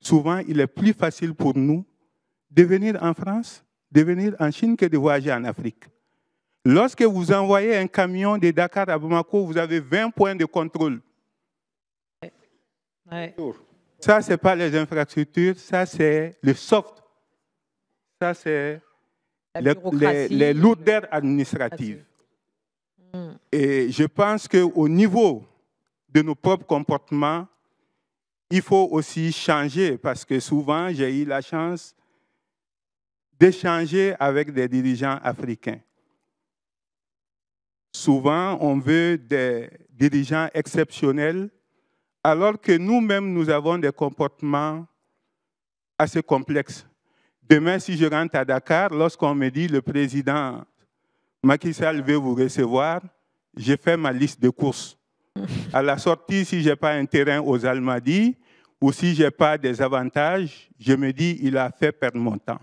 Souvent, il est plus facile pour nous de venir en France, de venir en Chine que de voyager en Afrique. Lorsque vous envoyez un camion de Dakar à Bamako, vous avez 20 points de contrôle. Ça, ce n'est pas les infrastructures, ça, c'est le soft. Ça, c'est les, les, lourdeurs administratives. Hmm. Et je pense qu'au niveau de nos propres comportements, il faut aussi changer parce que souvent, j'ai eu la chance d'échanger avec des dirigeants africains. Souvent, on veut des dirigeants exceptionnels, alors que nous-mêmes, nous avons des comportements assez complexes. Demain, si je rentre à Dakar, lorsqu'on me dit le président Macky Sall veut vous recevoir, j'ai fait ma liste de courses. À la sortie, si je n'ai pas un terrain aux Almadies ou si je n'ai pas des avantages, je me dis il a fait perdre mon temps.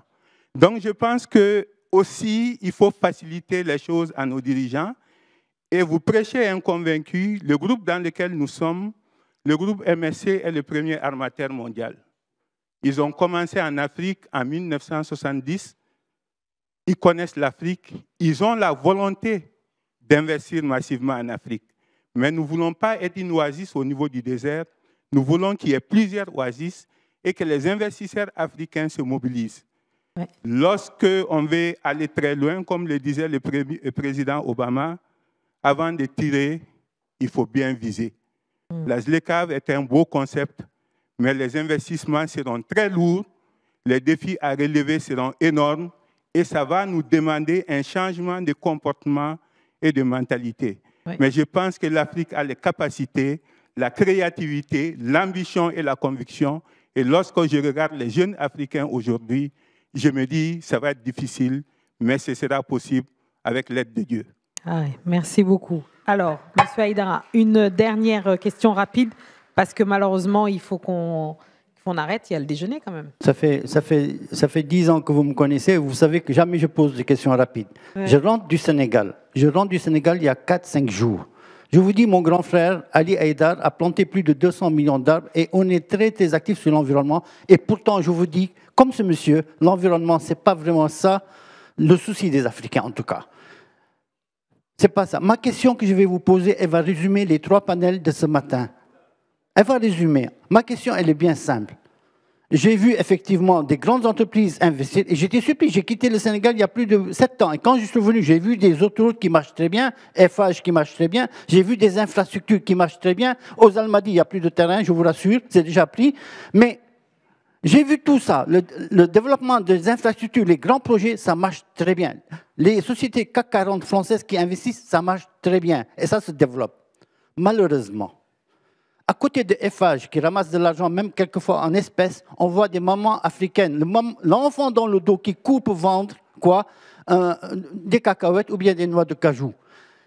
Donc je pense que aussi, il faut faciliter les choses à nos dirigeants. Et vous prêchez un convaincu, le groupe dans lequel nous sommes, le groupe MSC est le premier armateur mondial. Ils ont commencé en Afrique en 1970. Ils connaissent l'Afrique. Ils ont la volonté d'investir massivement en Afrique. Mais nous ne voulons pas être une oasis au niveau du désert. Nous voulons qu'il y ait plusieurs oasis et que les investisseurs africains se mobilisent. Lorsqu'on Lorsque on veut aller très loin, comme le disait le, président Obama, avant de tirer, il faut bien viser. Mm. La ZLECAV est un beau concept mais les investissements seront très lourds, les défis à relever seront énormes et ça va nous demander un changement de comportement et de mentalité. Mais je pense que l'Afrique a les capacités, la créativité, l'ambition et la conviction. Et lorsque je regarde les jeunes Africains aujourd'hui, je me dis, ça va être difficile, mais ce sera possible avec l'aide de Dieu. Ah merci beaucoup. Alors, M. Aïdara, une dernière question rapide. Parce que malheureusement, il faut qu'on arrête, il y a le déjeuner quand même. Ça fait, ça, fait, ça fait 10 ans que vous me connaissez, vous savez que jamais je pose des questions rapides. Je rentre du Sénégal. Je rentre du Sénégal il y a 4-5 jours. Je vous dis, mon grand frère Ali Haïdar a planté plus de 200 millions d'arbres et on est très, très actifs sur l'environnement. Et pourtant, je vous dis, comme ce monsieur, l'environnement, ce n'est pas vraiment ça, le souci des Africains en tout cas. C'est pas ça. Ma question que je vais vous poser, elle va résumer les trois panels de ce matin. Elle va résumer. Ma question, elle est bien simple. J'ai vu effectivement des grandes entreprises investir et j'étais surpris. J'ai quitté le Sénégal il y a plus de sept ans et quand je suis revenu, j'ai vu des autoroutes qui marchent très bien, FH qui marchent très bien, j'ai vu des infrastructures qui marchent très bien. Aux Almadies, il n'y a plus de terrain, je vous rassure, c'est déjà pris. Mais j'ai vu tout ça. Le, le, développement des infrastructures, les grands projets, ça marche très bien. Les sociétés CAC 40 françaises qui investissent, ça marche très bien et ça se développe. Malheureusement, à côté de FH, qui ramasse de l'argent, même quelquefois en espèces, on voit des mamans africaines, l'enfant dans le dos qui coupe vendre quoi Des cacahuètes ou bien des noix de cajou.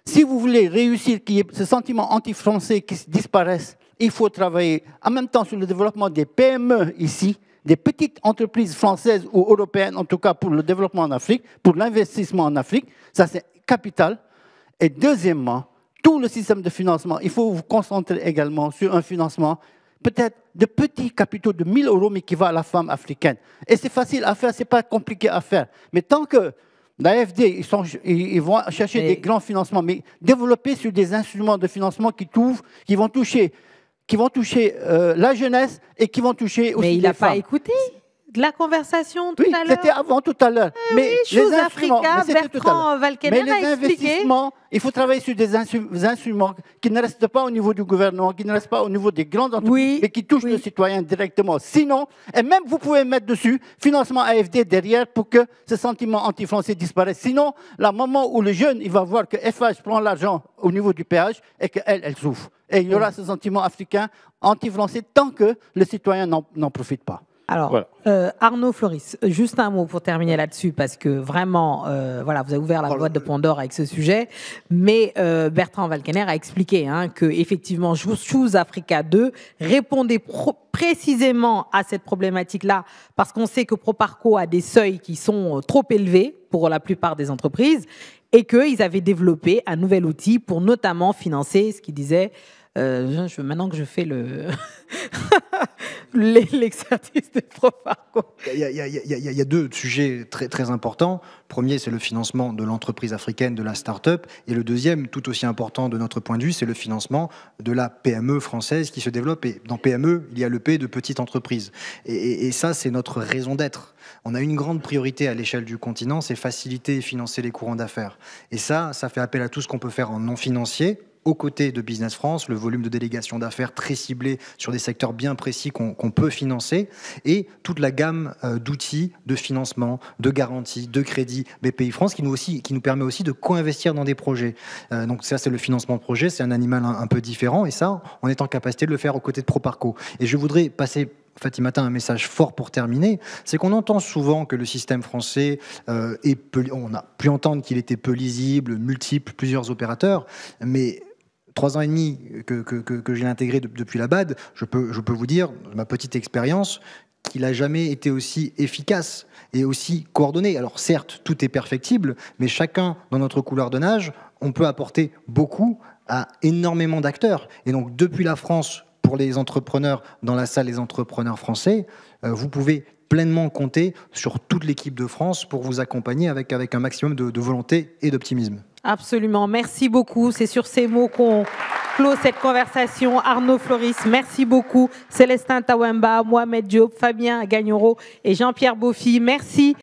Si vous voulez réussir qu'il y ait ce sentiment anti-français qui disparaisse, il faut travailler en même temps sur le développement des PME ici, des petites entreprises françaises ou européennes, en tout cas pour le développement en Afrique, pour l'investissement en Afrique. Ça, c'est capital. Et deuxièmement, tout le système de financement. Il faut vous concentrer également sur un financement peut-être de petits capitaux de 1000 euros, mais qui va à la femme africaine. Et c'est facile à faire, ce n'est pas compliqué à faire. Mais tant que l'AFD, ils, ils vont chercher des grands financements, mais développer sur des instruments de financement qui, touchent, qui vont toucher, qui vont toucher euh, la jeunesse et qui vont toucher aussi les femmes. mais il n'a pas écouté de la conversation tout à l'heure. C'était avant tout à l'heure. Eh mais les Mais les investissements, il faut travailler sur des instruments qui ne restent pas au niveau du gouvernement, qui ne restent pas au niveau des grandes entreprises, mais qui touchent le citoyen directement. Sinon, et même vous pouvez mettre dessus financement AFD derrière pour que ce sentiment anti-français disparaisse. Sinon, la moment où le jeune il va voir que FH prend l'argent au niveau du péage et qu'elle, elle souffre. Et il y aura ce sentiment africain anti-français tant que le citoyen n'en profite pas. Alors, euh, Arnaud Floris, euh, juste un mot pour terminer là-dessus, parce que vraiment, euh, voilà, vous avez ouvert la oh boîte de Pandore avec ce sujet, mais Bertrand Valkener a expliqué hein, que effectivement, Choose Africa 2 répondait précisément à cette problématique-là, parce qu'on sait que Proparco a des seuils qui sont trop élevés pour la plupart des entreprises, et qu'ils avaient développé un nouvel outil pour notamment financer ce qu'ils disait, euh, maintenant que je fais le l'exercice de Profarco. Il y, a, il, y a, deux sujets très, très importants. premier, c'est le financement de l'entreprise africaine, de la start-up. Et le deuxième, tout aussi important de notre point de vue, c'est le financement de la PME française qui se développe. Et dans PME, il y a le P de petite entreprise. Et, et ça, c'est notre raison d'être. On a une grande priorité à l'échelle du continent, c'est faciliter et financer les courants d'affaires. Et ça, ça fait appel à tout ce qu'on peut faire en non financier aux côtés de Business France, le volume de délégation d'affaires très ciblé sur des secteurs bien précis qu'on peut financer, et toute la gamme euh, d'outils de financement, de garantie, de crédit BPI France qui nous, aussi, qui nous permet aussi de co-investir dans des projets. Euh, donc ça, c'est le financement de projet, c'est un animal un, peu différent, et ça, on est en capacité de le faire aux côtés de Proparco. Et je voudrais passer matin un message fort pour terminer, c'est qu'on entend souvent que le système français euh, est on a pu entendre qu'il était peu lisible, multiple, plusieurs opérateurs, mais trois ans et demi que, j'ai intégré depuis la BAD, je peux, je peux vous dire, ma petite expérience, qu'il n'a jamais été aussi efficace et aussi coordonné. Alors certes, tout est perfectible, mais chacun dans notre couleur de nage, on peut apporter beaucoup à énormément d'acteurs. Et donc depuis la France, pour les entrepreneurs dans la salle des entrepreneurs français, euh, vous pouvez pleinement compter sur toute l'équipe de France pour vous accompagner avec, avec un maximum de volonté et d'optimisme. Absolument. Merci beaucoup. C'est sur ces mots qu'on clôt cette conversation. Arnaud Floris, merci beaucoup. Célestin Tawemba, Mohamed Diop, Fabien Gagnoro et Jean-Pierre Boffi, merci.